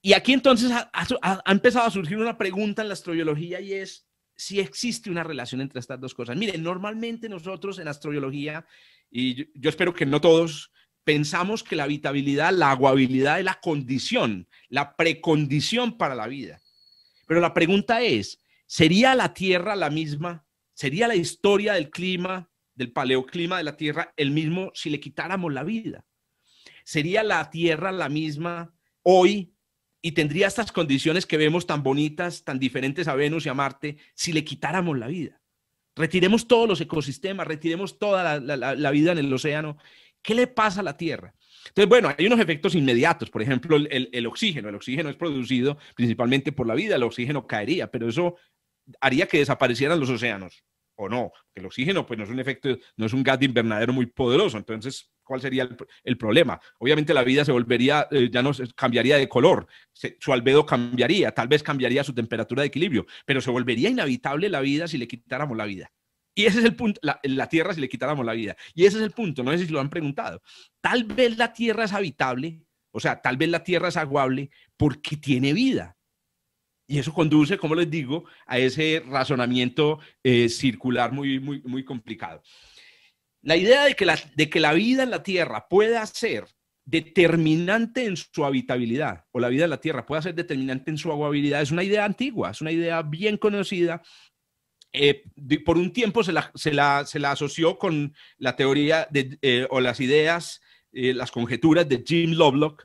y aquí entonces ha, empezado a surgir una pregunta en la astrobiología y es si existe una relación entre estas dos cosas. Miren, normalmente nosotros en astrobiología, y yo espero que no todos, pensamos que la habitabilidad, la aguabilidad es la condición, la precondición para la vida. Pero la pregunta es, ¿sería la Tierra la misma? ¿Sería la historia del clima, del paleoclima de la Tierra, el mismo si le quitáramos la vida? ¿Sería la Tierra la misma hoy y tendría estas condiciones que vemos tan bonitas, tan diferentes a Venus y a Marte, si le quitáramos la vida. Retiremos todos los ecosistemas, retiremos toda la, vida en el océano. ¿Qué le pasa a la Tierra? Entonces, bueno, hay unos efectos inmediatos, por ejemplo, el, el, oxígeno. El oxígeno es producido principalmente por la vida, el oxígeno caería, pero eso haría que desaparecieran los océanos, ¿o no? El oxígeno, pues no es un efecto, no es un gas de invernadero muy poderoso, entonces cuál sería el, problema. Obviamente la vida se volvería, eh, ya no cambiaría de color, su albedo cambiaría, tal vez cambiaría su temperatura de equilibrio, pero se volvería inhabitable la vida si le quitáramos la vida. Y ese es el punto, la, la, Tierra si le quitáramos la vida. Y ese es el punto, no sé si lo han preguntado. Tal vez la Tierra es habitable, o sea, tal vez la Tierra es aguable porque tiene vida. Y eso conduce, como les digo, a ese razonamiento eh, circular muy, muy, muy complicado. La idea de que la, de que la vida en la Tierra pueda ser determinante en su habitabilidad, o la vida en la Tierra pueda ser determinante en su aguabilidad, es una idea antigua, es una idea bien conocida. Eh, por un tiempo se la, asoció con la teoría de, eh, o las ideas, eh, las conjeturas de Jim Lovelock,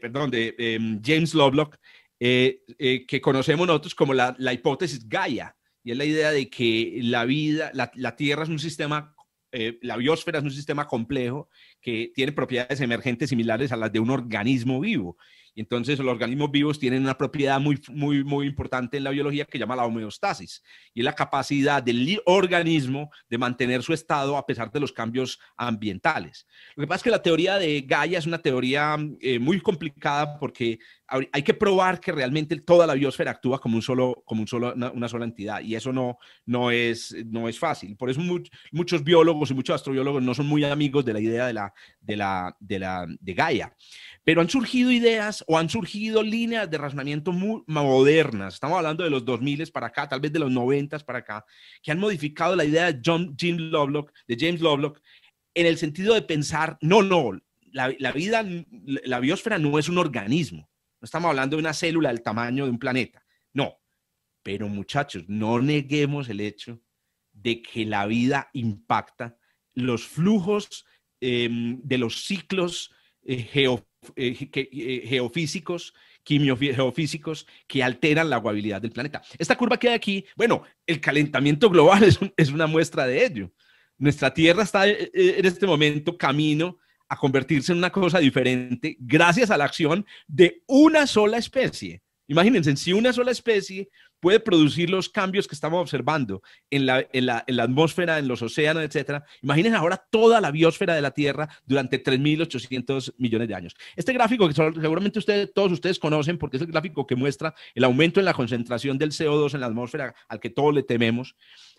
perdón, de em, James Lovelock, que conocemos nosotros como la, hipótesis Gaia, y es la idea de que la vida, la Tierra es un sistema eh, la biosfera es un sistema complejo que tiene propiedades emergentes similares a las de un organismo vivo. Y entonces los organismos vivos tienen una propiedad muy, muy, muy importante en la biología que llama la homeostasis, y es la capacidad del organismo de mantener su estado a pesar de los cambios ambientales. Lo que pasa es que la teoría de Gaia es una teoría eh, muy complicada porque hay que probar que realmente toda la biosfera actúa como, un solo, como un solo, una, sola entidad y eso no, no, es, no es fácil. Por eso muchos biólogos y muchos astrobiólogos no son muy amigos de la idea de, la, de, la, Gaia. Pero han surgido ideas o han surgido líneas de razonamiento muy modernas. Estamos hablando de los 2000 para acá, tal vez de los 90 para acá, que han modificado la idea de, John, Jim Lovelock, de James Lovelock en el sentido de pensar, no, no, la vida, la biosfera no es un organismo no estamos hablando de una célula del tamaño de un planeta, no. Pero muchachos, no neguemos el hecho de que la vida impacta los flujos em, de los ciclos eh, eh, eh, geofísicos, quimiogeofísicos, que alteran la aguabilidad del planeta. Esta curva que hay aquí, bueno, el calentamiento global *laughs* es, es una muestra de ello. Nuestra Tierra está en este momento camino a convertirse en una cosa diferente gracias a la acción de una sola especie. Imagínense, si una sola especie puede producir los cambios que estamos observando en la, atmósfera, en los océanos, etc. imagínense ahora toda la biosfera de la Tierra durante 3.800 millones de años. Este gráfico que seguramente ustedes, todos ustedes conocen porque es el gráfico que muestra el aumento en la concentración del CO2 en la atmósfera al que todos le tememos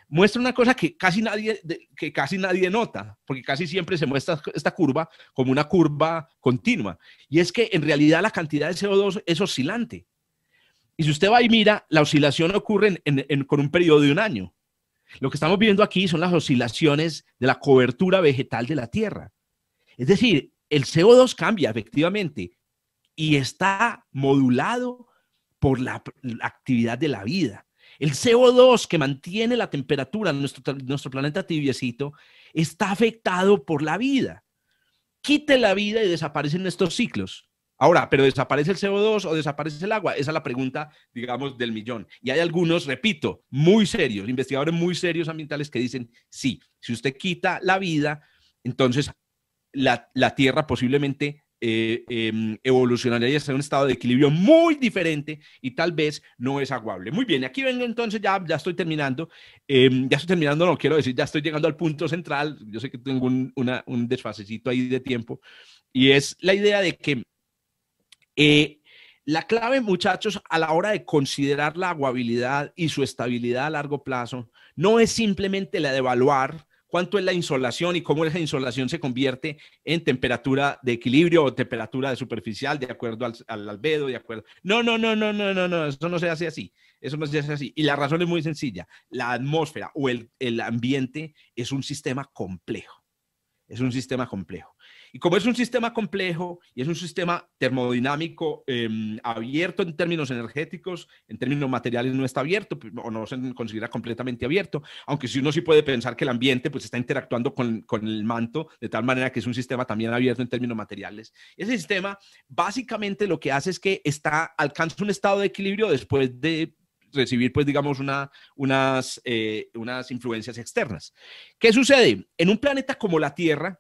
muestra una cosa que casi nadie, que casi nadie nota, porque casi siempre se muestra esta curva como una curva continua. Y es que en realidad la cantidad de CO2 es oscilante. Y si usted va y mira, la oscilación ocurre con un periodo de un año. Lo que estamos viendo aquí son las oscilaciones de la cobertura vegetal de la Tierra. Es decir, el CO2 cambia efectivamente y está modulado por la actividad de la vida. El CO2 que mantiene la temperatura en nuestro, planeta tibiecito está afectado por la vida. Quite la vida y desaparecen estos ciclos. Ahora, ¿pero desaparece el CO2 o desaparece el agua? Esa es la pregunta, digamos, del millón. Y hay algunos, repito, muy serios, investigadores muy serios ambientales que dicen, sí, si usted quita la vida, entonces la, la Tierra posiblemente eh, em, evolucionaría eh, estaría en un estado de equilibrio muy diferente y tal vez no es aguable. Muy bien, aquí vengo entonces, ya, ya estoy terminando, em, ya estoy terminando, no quiero decir, ya estoy llegando al punto central, yo sé que tengo un, un desfasecito ahí de tiempo, y es la idea de que eh, la clave, muchachos, a la hora de considerar la aguabilidad y su estabilidad a largo plazo, no es simplemente la de evaluar cuánto es la insolación y cómo esa insolación se convierte en temperatura de equilibrio o temperatura de superficial de acuerdo al, albedo, de acuerdo. No, no, no, no, no, no, no, eso no se hace así. Eso no se hace así. Y la razón es muy sencilla. La atmósfera o el, el ambiente es un sistema complejo. Es un sistema complejo. Y como es un sistema complejo y es un sistema termodinámico em, abierto en términos energéticos, en términos materiales no está abierto pues, o no se considera completamente abierto, aunque si uno sí puede pensar que el ambiente pues está interactuando con, con el manto de tal manera que es un sistema también abierto en términos materiales. Ese sistema básicamente lo que hace es que está, alcanza un estado de equilibrio después de recibir, pues, digamos, una, unas, eh, unas influencias externas. ¿Qué sucede? En un planeta como la Tierra,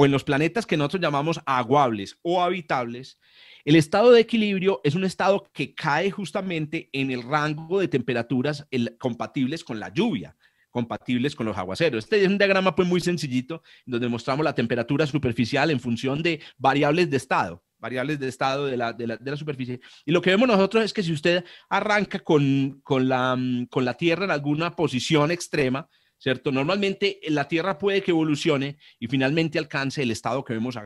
o en los planetas que nosotros llamamos aguables o habitables, el estado de equilibrio es un estado que cae justamente en el rango de temperaturas compatibles con la lluvia, compatibles con los aguaceros. Este es un diagrama pues muy sencillito donde mostramos la temperatura superficial en función de variables de estado variables de estado de la, superficie. Y lo que vemos nosotros es que si usted arranca con mm, la Tierra en alguna posición extrema, ¿cierto? Normalmente eh, la Tierra puede que evolucione y finalmente alcance el estado que vemos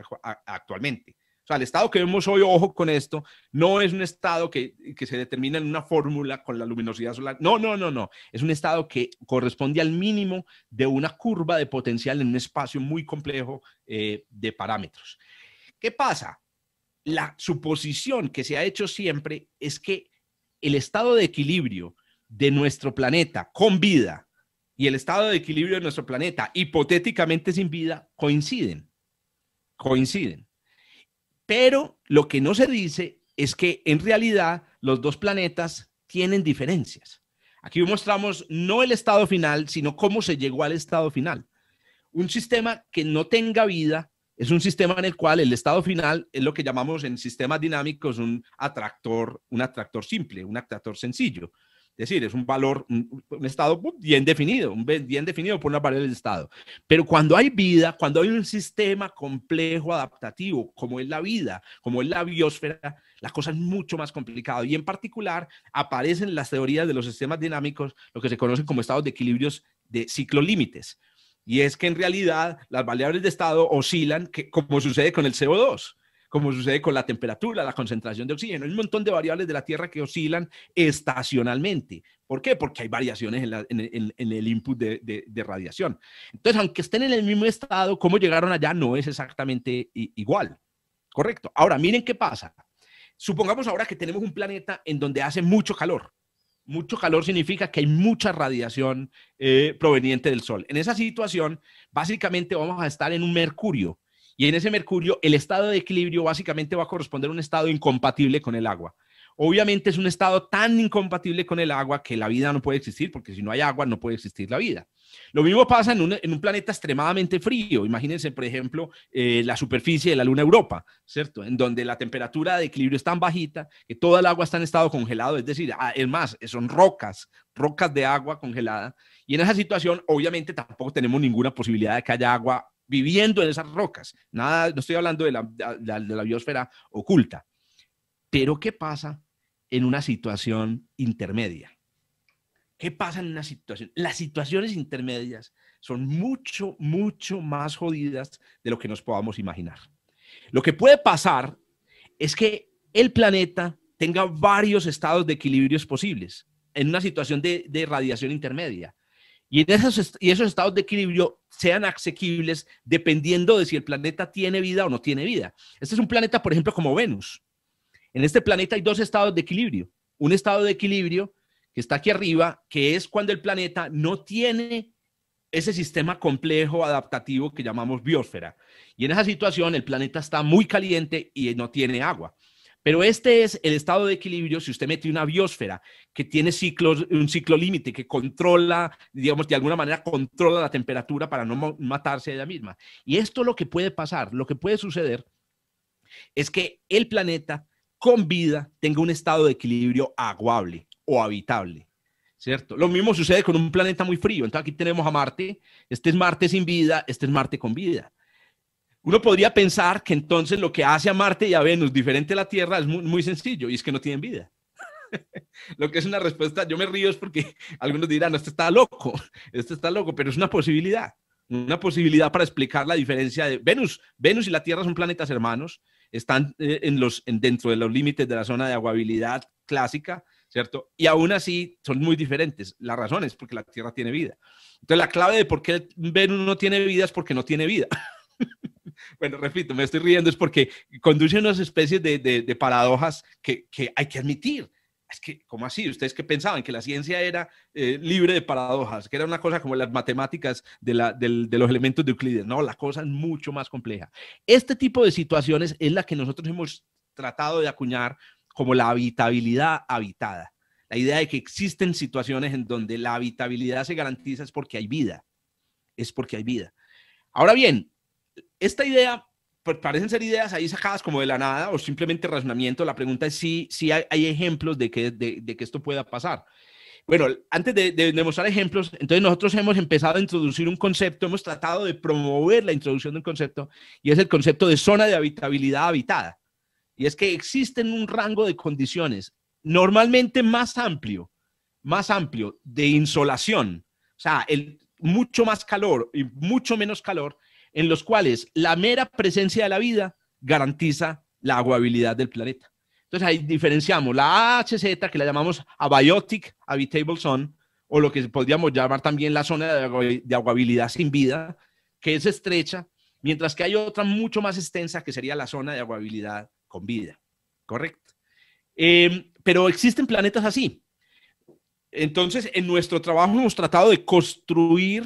actualmente. O sea, el estado que vemos hoy, ojo con esto, no es un estado que, se determina en una fórmula con la luminosidad solar. No, no, no, no. Es un estado que corresponde al mínimo de una curva de potencial en un espacio muy complejo eh, de parámetros. ¿Qué pasa? La suposición que se ha hecho siempre es que el estado de equilibrio de nuestro planeta con vida y el estado de equilibrio de nuestro planeta, hipotéticamente sin vida, coinciden. Coinciden. Pero lo que no se dice es que en realidad los dos planetas tienen diferencias. Aquí mostramos no el estado final, sino cómo se llegó al estado final. Un sistema que no tenga vida es un sistema en el cual el estado final es lo que llamamos en sistemas dinámicos un atractor, un atractor simple, un atractor sencillo. Es decir, es un valor, un, estado bien definido, bien definido por una variable del estado. Pero cuando hay vida, cuando hay un sistema complejo adaptativo, como es la vida, como es la biosfera, la cosa es mucho más complicada. Y en particular aparecen las teorías de los sistemas dinámicos, lo que se conoce como estados de equilibrios de ciclo límites. Y es que en realidad las variables de estado oscilan, que, como sucede con el CO2 como sucede con la temperatura, la concentración de oxígeno, hay un montón de variables de la Tierra que oscilan estacionalmente. ¿Por qué? Porque hay variaciones en, el input de, radiación. Entonces, aunque estén en el mismo estado, cómo llegaron allá no es exactamente igual. Correcto. Ahora, miren qué pasa. Supongamos ahora que tenemos un planeta en donde hace mucho calor. Mucho calor significa que hay mucha radiación eh, proveniente del Sol. En esa situación, básicamente vamos a estar en un mercurio y en ese mercurio, el estado de equilibrio básicamente va a corresponder a un estado incompatible con el agua. Obviamente es un estado tan incompatible con el agua que la vida no puede existir, porque si no hay agua no puede existir la vida. Lo mismo pasa en un, planeta extremadamente frío. Imagínense, por ejemplo, eh, la superficie de la luna Europa, ¿cierto? En donde la temperatura de equilibrio es tan bajita que toda el agua está en estado congelado, es decir, ah, es más, son rocas, rocas de agua congelada. Y en esa situación, obviamente, tampoco tenemos ninguna posibilidad de que haya agua viviendo en esas rocas. Nada, no estoy hablando de la, de, biosfera oculta. Pero ¿qué pasa en una situación intermedia? ¿Qué pasa en una situación? Las situaciones intermedias son mucho, mucho más jodidas de lo que nos podamos imaginar. Lo que puede pasar es que el planeta tenga varios estados de equilibrios posibles en una situación de, radiación intermedia y, esos, esos estados de equilibrio sean asequibles dependiendo de si el planeta tiene vida o no tiene vida. Este es un planeta, por ejemplo, como Venus. En este planeta hay dos estados de equilibrio. Un estado de equilibrio que está aquí arriba, que es cuando el planeta no tiene ese sistema complejo adaptativo que llamamos biosfera. Y en esa situación el planeta está muy caliente y no tiene agua. Pero este es el estado de equilibrio si usted mete una biosfera que tiene ciclos, un ciclo límite, que controla, digamos, de alguna manera controla la temperatura para no matarse ella misma. Y esto lo que puede pasar, lo que puede suceder es que el planeta con vida tenga un estado de equilibrio aguable o habitable. ¿Cierto? Lo mismo sucede con un planeta muy frío. Entonces aquí tenemos a Marte. Este es Marte sin vida, este es Marte con vida. Uno podría pensar que entonces lo que hace a Marte y a Venus diferente a la Tierra es muy, sencillo y es que no tienen vida. *laughs* lo que es una respuesta, yo me río es porque *laughs* algunos dirán, no, este está loco, esto está loco, pero es una posibilidad, una posibilidad para explicar la diferencia de Venus. Venus y la Tierra son planetas hermanos, están eh, en los, dentro de los límites de la zona de aguabilidad clásica, ¿cierto? Y aún así son muy diferentes. La razón es porque la Tierra tiene vida. Entonces la clave de por qué Venus no tiene vida es porque no tiene vida. *laughs* bueno, repito, me estoy riendo, es porque conduce unas especies de, de, paradojas que, hay que admitir. Es que, ¿cómo así? ¿Ustedes que pensaban? Que la ciencia era eh, libre de paradojas, que era una cosa como las matemáticas de, de los elementos de Euclides. No, la cosa es mucho más compleja. Este tipo de situaciones es la que nosotros hemos tratado de acuñar como la habitabilidad habitada. La idea de que existen situaciones en donde la habitabilidad se garantiza es porque hay vida. Es porque hay vida. Ahora bien, esta idea pues parecen ser ideas ahí sacadas como de la nada o simplemente razonamiento. La pregunta es si, si hay, ejemplos de que, de, que esto pueda pasar. Bueno, antes de, demostrar ejemplos, entonces nosotros hemos empezado a introducir un concepto, hemos tratado de promover la introducción de un concepto y es el concepto de zona de habitabilidad habitada. Y es que existen un rango de condiciones normalmente más amplio, más amplio de insolación, o sea, el, mucho más calor y mucho menos calor en los cuales la mera presencia de la vida garantiza la aguabilidad del planeta. Entonces ahí diferenciamos la HZ, que la llamamos abiotic habitable zone, o lo que podríamos llamar también la zona de aguabilidad sin vida, que es estrecha, mientras que hay otra mucho más extensa que sería la zona de aguabilidad con vida. Correcto. Em, pero existen planetas así. Entonces, en nuestro trabajo hemos tratado de construir,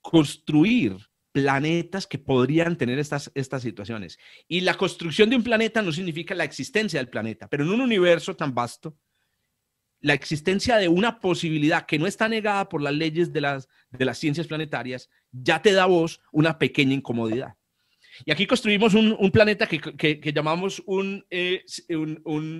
construir planetas que podrían tener estas, estas situaciones. Y la construcción de un planeta no significa la existencia del planeta, pero en un universo tan vasto, la existencia de una posibilidad que no está negada por las leyes de las, de las ciencias planetarias ya te da vos una pequeña incomodidad. Y aquí construimos un, planeta que, llamamos eh,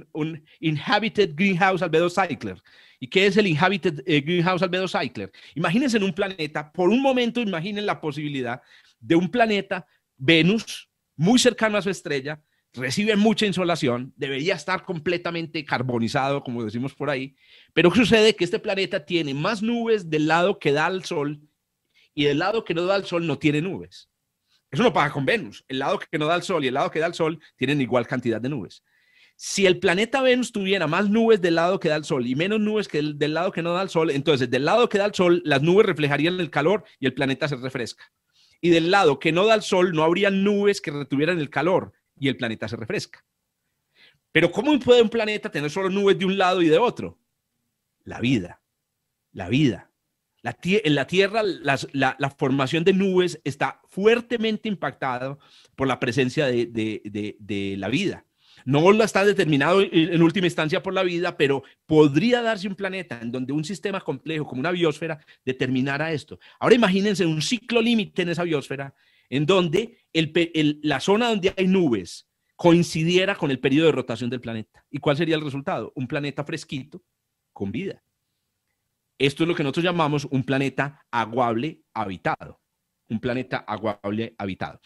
un, Inhabited Greenhouse Albedo Cycler. ¿Y qué es el Inhabited eh, Greenhouse Albedo Cycler? Imagínense en un planeta, por un momento imaginen la posibilidad de un planeta, Venus, muy cercano a su estrella, recibe mucha insolación, debería estar completamente carbonizado, como decimos por ahí, pero sucede que este planeta tiene más nubes del lado que da al Sol y del lado que no da al Sol no tiene nubes. Eso no pasa con Venus. El lado que no da el Sol y el lado que da el Sol tienen igual cantidad de nubes. Si el planeta Venus tuviera más nubes del lado que da el Sol y menos nubes del, del lado que no da el Sol, entonces del lado que da el Sol las nubes reflejarían el calor y el planeta se refresca. Y del lado que no da el Sol no habría nubes que retuvieran el calor y el planeta se refresca. Pero ¿cómo puede un planeta tener solo nubes de un lado y de otro? La vida, la vida en la Tierra la, formación de nubes está fuertemente impactada por la presencia de, la vida. No lo está determinado en última instancia por la vida, pero podría darse un planeta en donde un sistema complejo como una biosfera determinara esto. Ahora imagínense un ciclo límite en esa biosfera, en donde la zona donde hay nubes coincidiera con el periodo de rotación del planeta. ¿Y cuál sería el resultado? Un planeta fresquito con vida. Esto es lo que nosotros llamamos un planeta aguable habitado. Un planeta aguable habitado.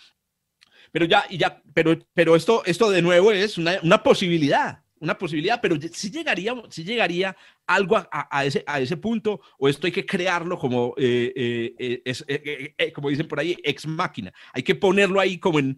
Pero ya, y ya pero, pero esto, esto de nuevo es una, posibilidad, una posibilidad, pero si llegaría, si llegaría algo a, ese, a ese punto, o esto hay que crearlo como, eh, eh, eh, como dicen por ahí, ex máquina. Hay que ponerlo ahí como en,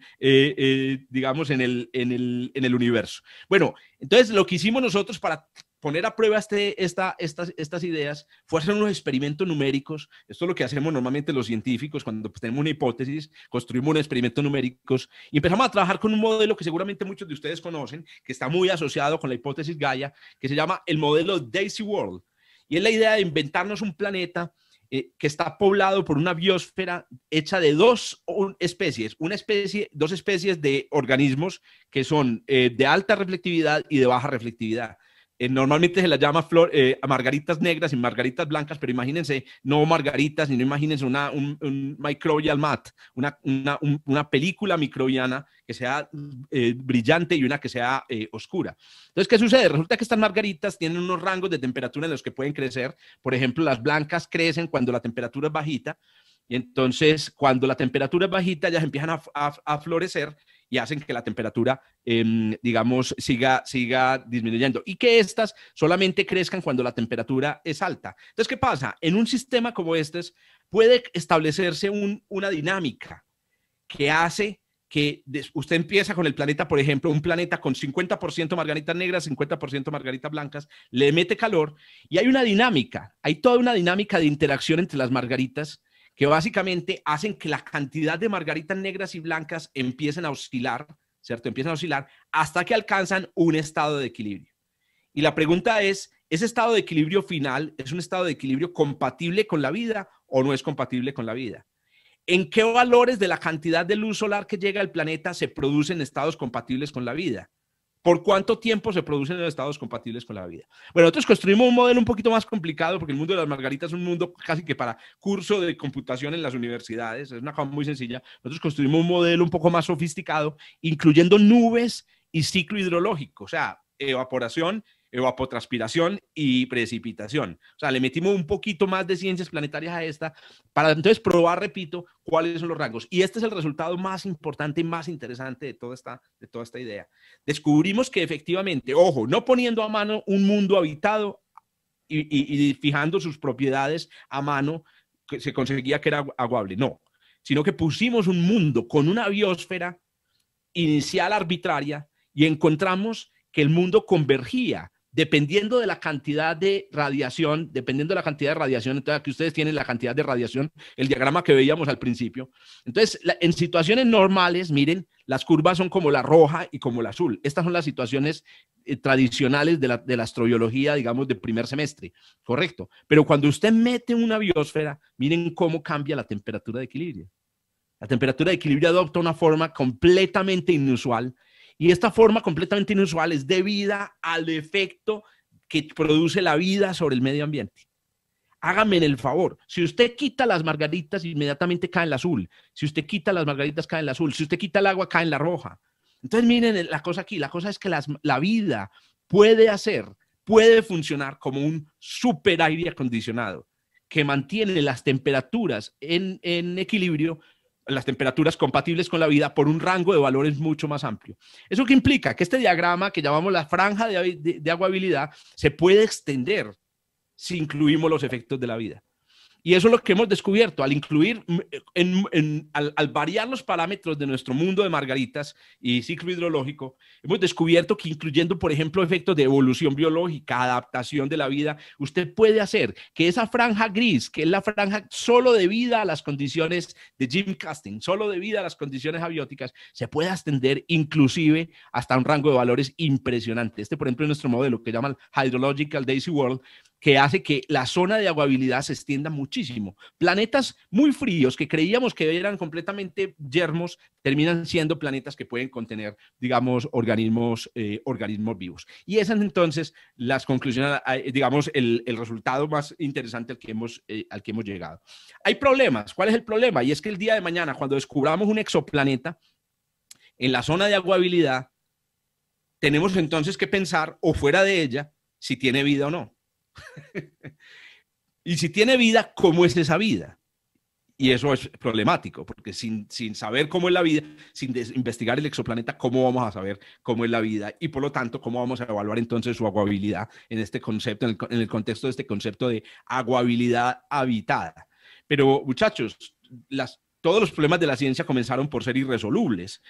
digamos, en el, en, el, en el universo. Bueno, entonces lo que hicimos nosotros para poner a prueba este, estas, ideas fue hacer unos experimentos numéricos. Esto es lo que hacemos normalmente los científicos cuando pues, tenemos una hipótesis, construimos un experimentos numéricos y empezamos a trabajar con un modelo que seguramente muchos de ustedes conocen, que está muy asociado con la hipótesis Gaia, que se llama el modelo Daisy World. Y es la idea de inventarnos un planeta eh, que está poblado por una biosfera hecha de dos especies, una especie, dos especies de organismos que son eh, de alta reflectividad y de baja reflectividad. Eh, normalmente se las llama flor, eh, margaritas negras y margaritas blancas, pero imagínense no margaritas, sino imagínense una, un, microbial mat, una, película microbiana que sea eh, brillante y una que sea oscura. Entonces, ¿qué sucede? Resulta que estas margaritas tienen unos rangos de temperatura en los que pueden crecer. Por ejemplo, las blancas crecen cuando la temperatura es bajita. Y entonces, cuando la temperatura es bajita, ya empiezan a, a florecer y hacen que la temperatura, em, digamos, siga, siga disminuyendo y que estas solamente crezcan cuando la temperatura es alta. Entonces, ¿qué pasa? En un sistema como este puede establecerse una dinámica que hace que usted empieza con el planeta, por ejemplo, un planeta con 50% margaritas negras, 50% margaritas blancas, le mete calor y hay una dinámica, hay toda una dinámica de interacción entre las margaritas que básicamente hacen que la cantidad de margaritas negras y blancas empiecen a oscilar, ¿cierto? Empiezan a oscilar hasta que alcanzan un estado de equilibrio. Y la pregunta es, ¿ese estado de equilibrio final es un estado de equilibrio compatible con la vida o no es compatible con la vida? ¿En qué valores de la cantidad de luz solar que llega al planeta se producen estados compatibles con la vida? ¿Por cuánto tiempo se producen los estados compatibles con la vida? Bueno, nosotros construimos un modelo un poquito más complicado porque el mundo de las margaritas es un mundo casi que para curso de computación en las universidades, es una cosa muy sencilla. Nosotros construimos un modelo un poco más sofisticado, incluyendo nubes y ciclo hidrológico, o sea, evaporación evapotranspiración y precipitación. O sea, le metimos un poquito más de ciencias planetarias a esta para entonces probar, repito, cuáles son los rangos. Y este es el resultado más importante y más interesante de toda esta, de toda esta idea. Descubrimos que efectivamente, ojo, no poniendo a mano un mundo habitado y, fijando sus propiedades a mano, que se conseguía que era aguable, no, sino que pusimos un mundo con una biosfera inicial arbitraria y encontramos que el mundo convergía dependiendo de la cantidad de radiación, dependiendo de la cantidad de radiación, entonces aquí ustedes tienen la cantidad de radiación, el diagrama que veíamos al principio. Entonces, en situaciones normales, miren, las curvas son como la roja y como la azul. Estas son las situaciones eh, tradicionales de la, de la astrobiología, digamos, de primer semestre, correcto. Pero cuando usted mete una biosfera, miren cómo cambia la temperatura de equilibrio. La temperatura de equilibrio adopta una forma completamente inusual y esta forma completamente inusual es debida al efecto que produce la vida sobre el medio ambiente. Hágame el favor, si usted quita las margaritas, inmediatamente cae en azul. Si usted quita las margaritas, cae en azul. Si usted quita el agua, cae en la roja. Entonces, miren la cosa aquí, la cosa es que la vida puede hacer, puede funcionar como un super aire acondicionado que mantiene las temperaturas en equilibrio las temperaturas compatibles con la vida por un rango de valores mucho más amplio. ¿Eso que implica? Que este diagrama que llamamos la franja de, de aguabilidad se puede extender si incluimos los efectos de la vida. Y eso es lo que hemos descubierto al incluir, mm, al, variar los parámetros de nuestro mundo de margaritas y ciclo hidrológico, hemos descubierto que incluyendo, por ejemplo, efectos de evolución biológica, adaptación de la vida, usted puede hacer que esa franja gris, que es la franja solo debida a las condiciones de Jim casting, solo debida a las condiciones abióticas, se pueda extender inclusive hasta un rango de valores impresionante. Este, por ejemplo, es nuestro modelo que llaman Hydrological Daisy World, que hace que la zona de aguabilidad se extienda muchísimo. Planetas muy fríos que creíamos que eran completamente yermos, terminan siendo planetas que pueden contener, digamos, organismos, eh, organismos vivos. Y esas entonces las conclusiones, digamos, el, resultado más interesante al que, hemos, eh, al que hemos llegado. Hay problemas. ¿Cuál es el problema? Y es que el día de mañana, cuando descubramos un exoplaneta, en la zona de aguabilidad, tenemos entonces que pensar o fuera de ella si tiene vida o no. *laughs* y si tiene vida, ¿cómo es esa vida? Y eso es problemático, porque sin, sin saber cómo es la vida, sin investigar el exoplaneta, ¿cómo vamos a saber cómo es la vida? Y por lo tanto, ¿cómo vamos a evaluar entonces su aguabilidad en este concepto, en el, contexto de este concepto de aguabilidad habitada? Pero muchachos, todos los problemas de la ciencia comenzaron por ser irresolubles.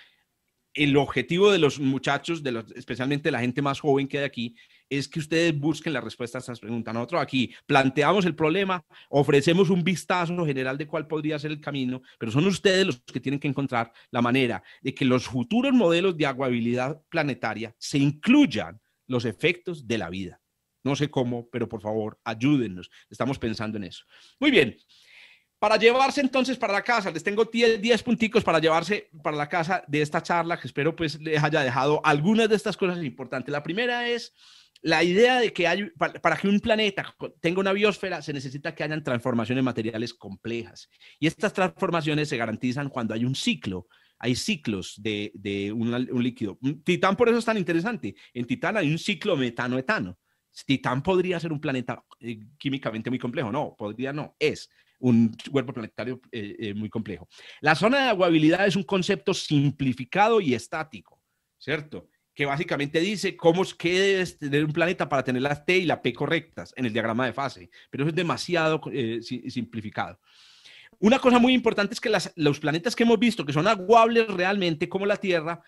El objetivo de los muchachos, de los, especialmente la gente más joven que hay aquí, es que ustedes busquen la respuesta a estas preguntas. Nosotros aquí planteamos el problema, ofrecemos un vistazo general de cuál podría ser el camino, pero son ustedes los que tienen que encontrar la manera de que los futuros modelos de aguabilidad planetaria se incluyan los efectos de la vida. No sé cómo, pero por favor, ayúdennos. Estamos pensando en eso. Muy bien. Para llevarse entonces para la casa, les tengo 10, 10 punticos para llevarse para la casa de esta charla que espero pues les haya dejado algunas de estas cosas importantes. La primera es la idea de que hay, para, que un planeta tenga una biosfera se necesita que hayan transformaciones materiales complejas. Y estas transformaciones se garantizan cuando hay un ciclo, hay ciclos de, un, líquido. Titán por eso es tan interesante. En Titán hay un ciclo metano-etano. Titán podría ser un planeta eh, químicamente muy complejo. No, podría no. Es un cuerpo planetario eh, eh, muy complejo. La zona de aguabilidad es un concepto simplificado y estático, ¿cierto? que básicamente dice cómo es que debes tener un planeta para tener la T y la P correctas en el diagrama de fase, pero eso es demasiado eh, simplificado. Una cosa muy importante es que los planetas que hemos visto, que son aguables realmente como la Tierra,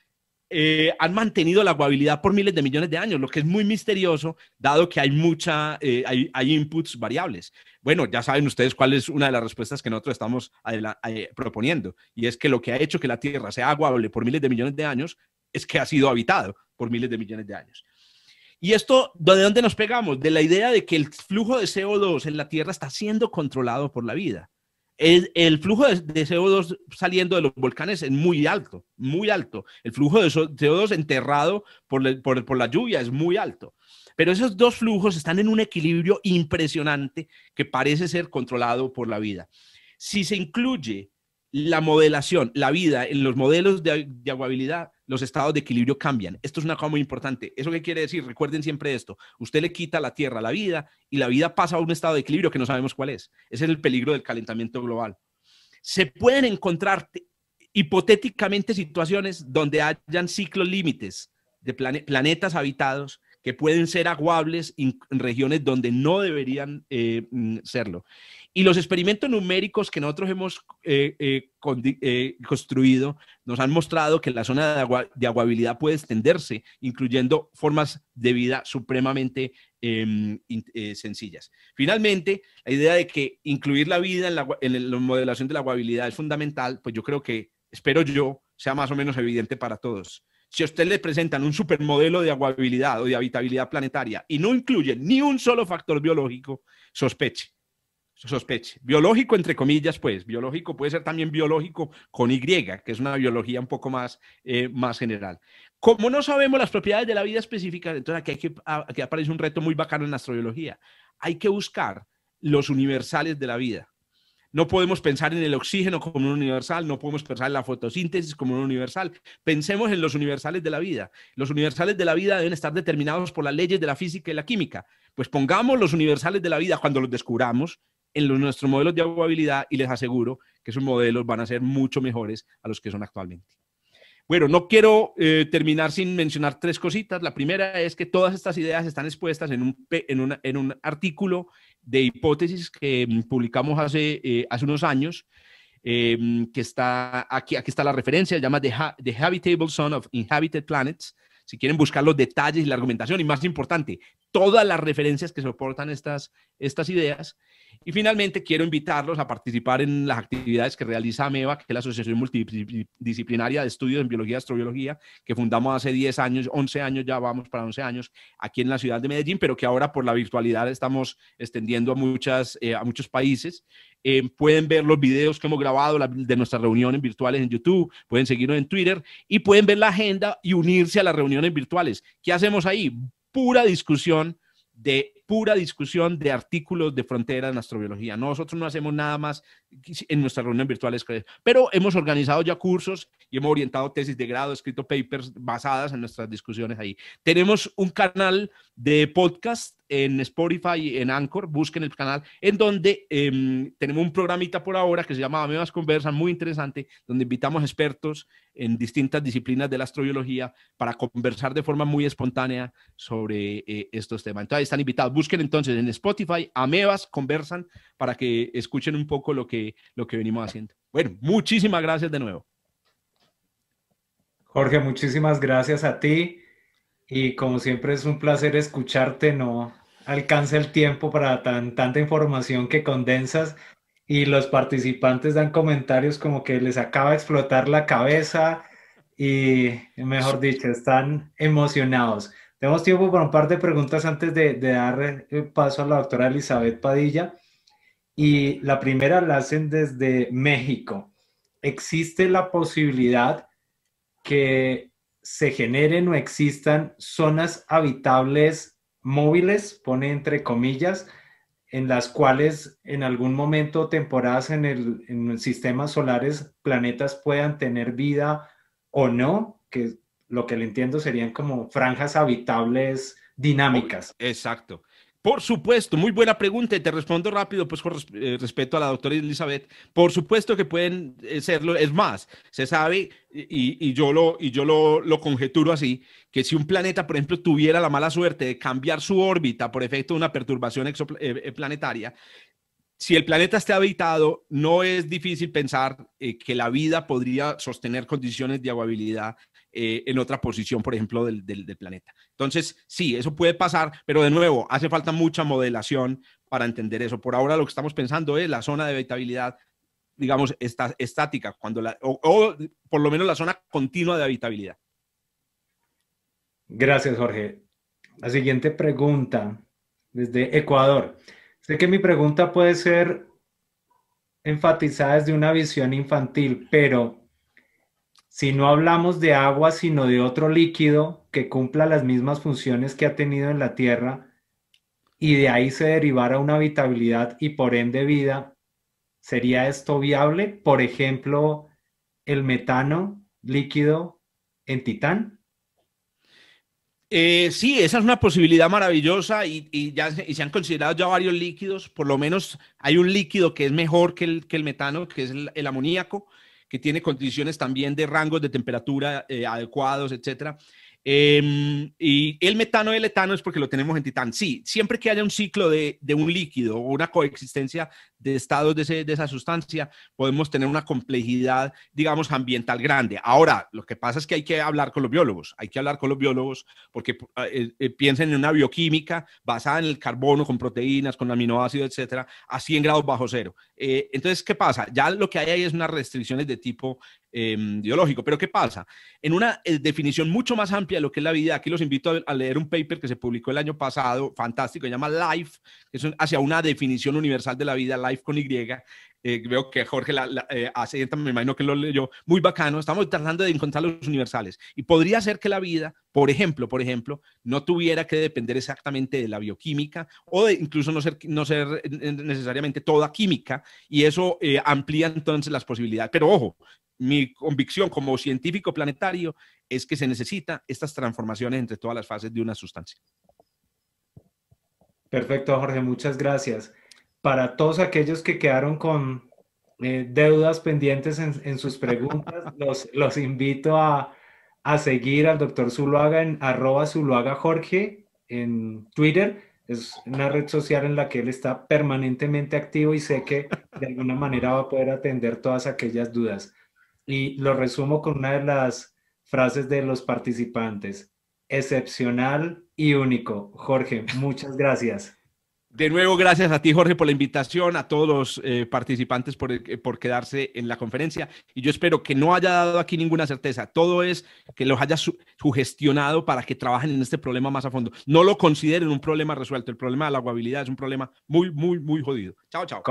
eh, han mantenido la aguabilidad por miles de millones de años, lo que es muy misterioso, dado que hay mucha, eh, hay, hay, inputs variables. Bueno, ya saben ustedes cuál es una de las respuestas que nosotros estamos proponiendo, y es que lo que ha hecho que la Tierra sea aguable por miles de millones de años es que ha sido habitado por miles de millones de años. Y esto, ¿de dónde nos pegamos? De la idea de que el flujo de CO2 en la Tierra está siendo controlado por la vida. El, flujo de, CO2 saliendo de los volcanes es muy alto, muy alto. El flujo de CO2 enterrado por, por, la lluvia es muy alto. Pero esos dos flujos están en un equilibrio impresionante que parece ser controlado por la vida. Si se incluye la modelación, la vida en los modelos de, de aguabilidad, los estados de equilibrio cambian. Esto es una cosa muy importante. ¿Eso qué quiere decir? Recuerden siempre esto. Usted le quita a la tierra la vida y la vida pasa a un estado de equilibrio que no sabemos cuál es. Ese es el peligro del calentamiento global. Se pueden encontrar hipotéticamente situaciones donde hayan ciclos límites de planetas habitados que pueden ser aguables en regiones donde no deberían eh, mm, serlo. Y los experimentos numéricos que nosotros hemos eh, eh, eh, construido nos han mostrado que la zona de, agua, de, aguabilidad puede extenderse, incluyendo formas de vida supremamente em, sencillas. Finalmente, la idea de que incluir la vida en la, modelación de la aguabilidad es fundamental, pues yo creo que, espero yo, sea más o menos evidente para todos. Si a usted le presentan un supermodelo de aguabilidad o de habitabilidad planetaria y no incluye ni un solo factor biológico, sospeche sospeche. Biológico, entre comillas, pues, biológico puede ser también biológico con Y, que es una biología un poco más, eh, más general. Como no sabemos las propiedades de la vida específica, entonces aquí, hay que, ah, aquí aparece un reto muy bacano en la astrobiología. Hay que buscar los universales de la vida. No podemos pensar en el oxígeno como un universal, no podemos pensar en la fotosíntesis como un universal. Pensemos en los universales de la vida. Los universales de la vida deben estar determinados por las leyes de la física y la química. Pues pongamos los universales de la vida cuando los descubramos, en nuestros modelos de aguabilidad y les aseguro que esos modelos van a ser mucho mejores a los que son actualmente. Bueno, no quiero eh, terminar sin mencionar tres cositas. La primera es que todas estas ideas están expuestas en un, en un artículo de hipótesis que mm, publicamos hace, eh, hace unos años, eh, que está aquí, aquí está la referencia, se llama The, Habitable zone of Inhabited Planets. Si quieren buscar los detalles y la argumentación, y más importante, todas las referencias que soportan estas, estas ideas. Y finalmente quiero invitarlos a participar en las actividades que realiza AMEVA, que es la Asociación Multidisciplinaria de Estudios en Biología y Astrobiología, que fundamos hace 10 años, 11 años, ya vamos para 11 años, aquí en la ciudad de Medellín, pero que ahora por la virtualidad estamos extendiendo a, eh, muchos países. Eh, pueden ver los videos que hemos grabado de nuestras reuniones virtuales en YouTube, pueden seguirnos en Twitter y pueden ver la agenda y unirse a las reuniones virtuales. ¿Qué hacemos ahí? Pura discusión de pura discusión de artículos de frontera en astrobiología. Nosotros no hacemos nada más en nuestra reunión virtuales, pero hemos organizado ya cursos y hemos orientado tesis de grado, escrito papers basadas en nuestras discusiones ahí. Tenemos un canal de podcast en Spotify, en Anchor, busquen el canal, en donde em, tenemos un programita por ahora que se llama Amebas Conversan, muy interesante, donde invitamos expertos en distintas disciplinas de la astrobiología para conversar de forma muy espontánea sobre eh, estos temas. Entonces, están invitados. Busquen entonces en Spotify, Amebas Conversan, para que escuchen un poco lo que, lo que venimos haciendo. Bueno, muchísimas gracias de nuevo. Jorge, muchísimas gracias a ti y como siempre es un placer escucharte, no alcanza el tiempo para tanta información que condensas y los participantes dan comentarios como que les acaba de explotar la cabeza y, mejor dicho, están emocionados. Tenemos tiempo para un par de preguntas antes de, de dar eh, paso a la doctora Elizabeth Padilla. Y la primera la hacen desde México. ¿Existe la posibilidad que se generen o existan zonas habitables móviles, pone entre comillas, en las cuales en algún momento temporadas en el, sistema solar, solares planetas puedan tener vida o no, que lo que le entiendo serían como franjas habitables dinámicas. Exacto. Por supuesto, muy buena pregunta y te respondo rápido, pues con eh, respecto a la doctora Elizabeth, por supuesto que pueden eh, serlo, es más, se sabe y, yo, lo, y yo lo, conjeturo así, que si un planeta, por ejemplo, tuviera la mala suerte de cambiar su órbita por efecto de una perturbación eh, planetaria, si el planeta esté habitado, no es difícil pensar que la vida podría sostener condiciones de aguabilidad eh, en otra posición, por ejemplo, del, planeta. Entonces, sí, eso puede pasar, pero de nuevo, hace falta mucha modelación para entender eso. Por ahora lo que estamos pensando es la zona de habitabilidad, digamos, está, estática, cuando la, o por lo menos la zona continua de habitabilidad. Gracias, Jorge. La siguiente pregunta, desde Ecuador. Sé que mi pregunta puede ser enfatizada desde una visión infantil, pero si no hablamos de agua, sino de otro líquido que cumpla las mismas funciones que ha tenido en la Tierra y de ahí se derivara una habitabilidad y por ende vida, ¿sería esto viable? Por ejemplo, el metano líquido en Titán. Eh, sí, esa es una posibilidad maravillosa y, ya se han considerado ya varios líquidos, por lo menos hay un líquido que es mejor que el, que el metano, que es el amoníaco, que tiene condiciones también de rangos de temperatura eh, adecuados, etcétera. Em, y el metano y el etano es porque lo tenemos en titán. Sí, siempre que haya un ciclo de, de un líquido o una coexistencia de estados de, esa sustancia, podemos tener una complejidad, digamos, ambiental grande. Ahora, lo que pasa es que hay que hablar con los biólogos, hay que hablar con los biólogos porque eh, eh, piensen en una bioquímica basada en el carbono, con proteínas, con aminoácidos, etcétera, a 100 grados bajo cero. Eh, entonces, ¿qué pasa? Ya lo que hay ahí es unas restricciones de tipo em, biológico, pero ¿qué pasa? En una definición mucho más amplia de lo que es la vida, aquí los invito a, leer un paper que se publicó el año pasado, fantástico, se llama Life, que es hacia una definición universal de la vida, Life con Y. Eh, veo que Jorge la, eh, hace, me imagino que lo leyó, muy bacano, estamos tratando de encontrar los universales. Y podría ser que la vida, por ejemplo, por ejemplo, no tuviera que depender exactamente de la bioquímica o de incluso no ser, no ser eh, necesariamente toda química, y eso amplía entonces las posibilidades. Pero ojo, mi convicción como científico planetario es que se necesita estas transformaciones entre todas las fases de una sustancia. Perfecto, Jorge, muchas gracias para todos aquellos que quedaron con eh, deudas pendientes en, sus preguntas, *laughs* los, invito a, a, seguir al doctor Zuluaga en arroba Zuluaga Jorge en Twitter. Es una red social en la que él está permanentemente activo y sé que de alguna manera va a poder atender todas aquellas dudas. Y lo resumo con una de las frases de los participantes. Excepcional y único. Jorge, muchas gracias. De nuevo, gracias a ti, Jorge, por la invitación, a todos los eh, participantes por, eh, por, quedarse en la conferencia. Y yo espero que no haya dado aquí ninguna certeza. Todo es que los haya sugestionado para que trabajen en este problema más a fondo. No lo consideren un problema resuelto. El problema de la aguabilidad es un problema muy, muy, muy jodido. Chao, chao.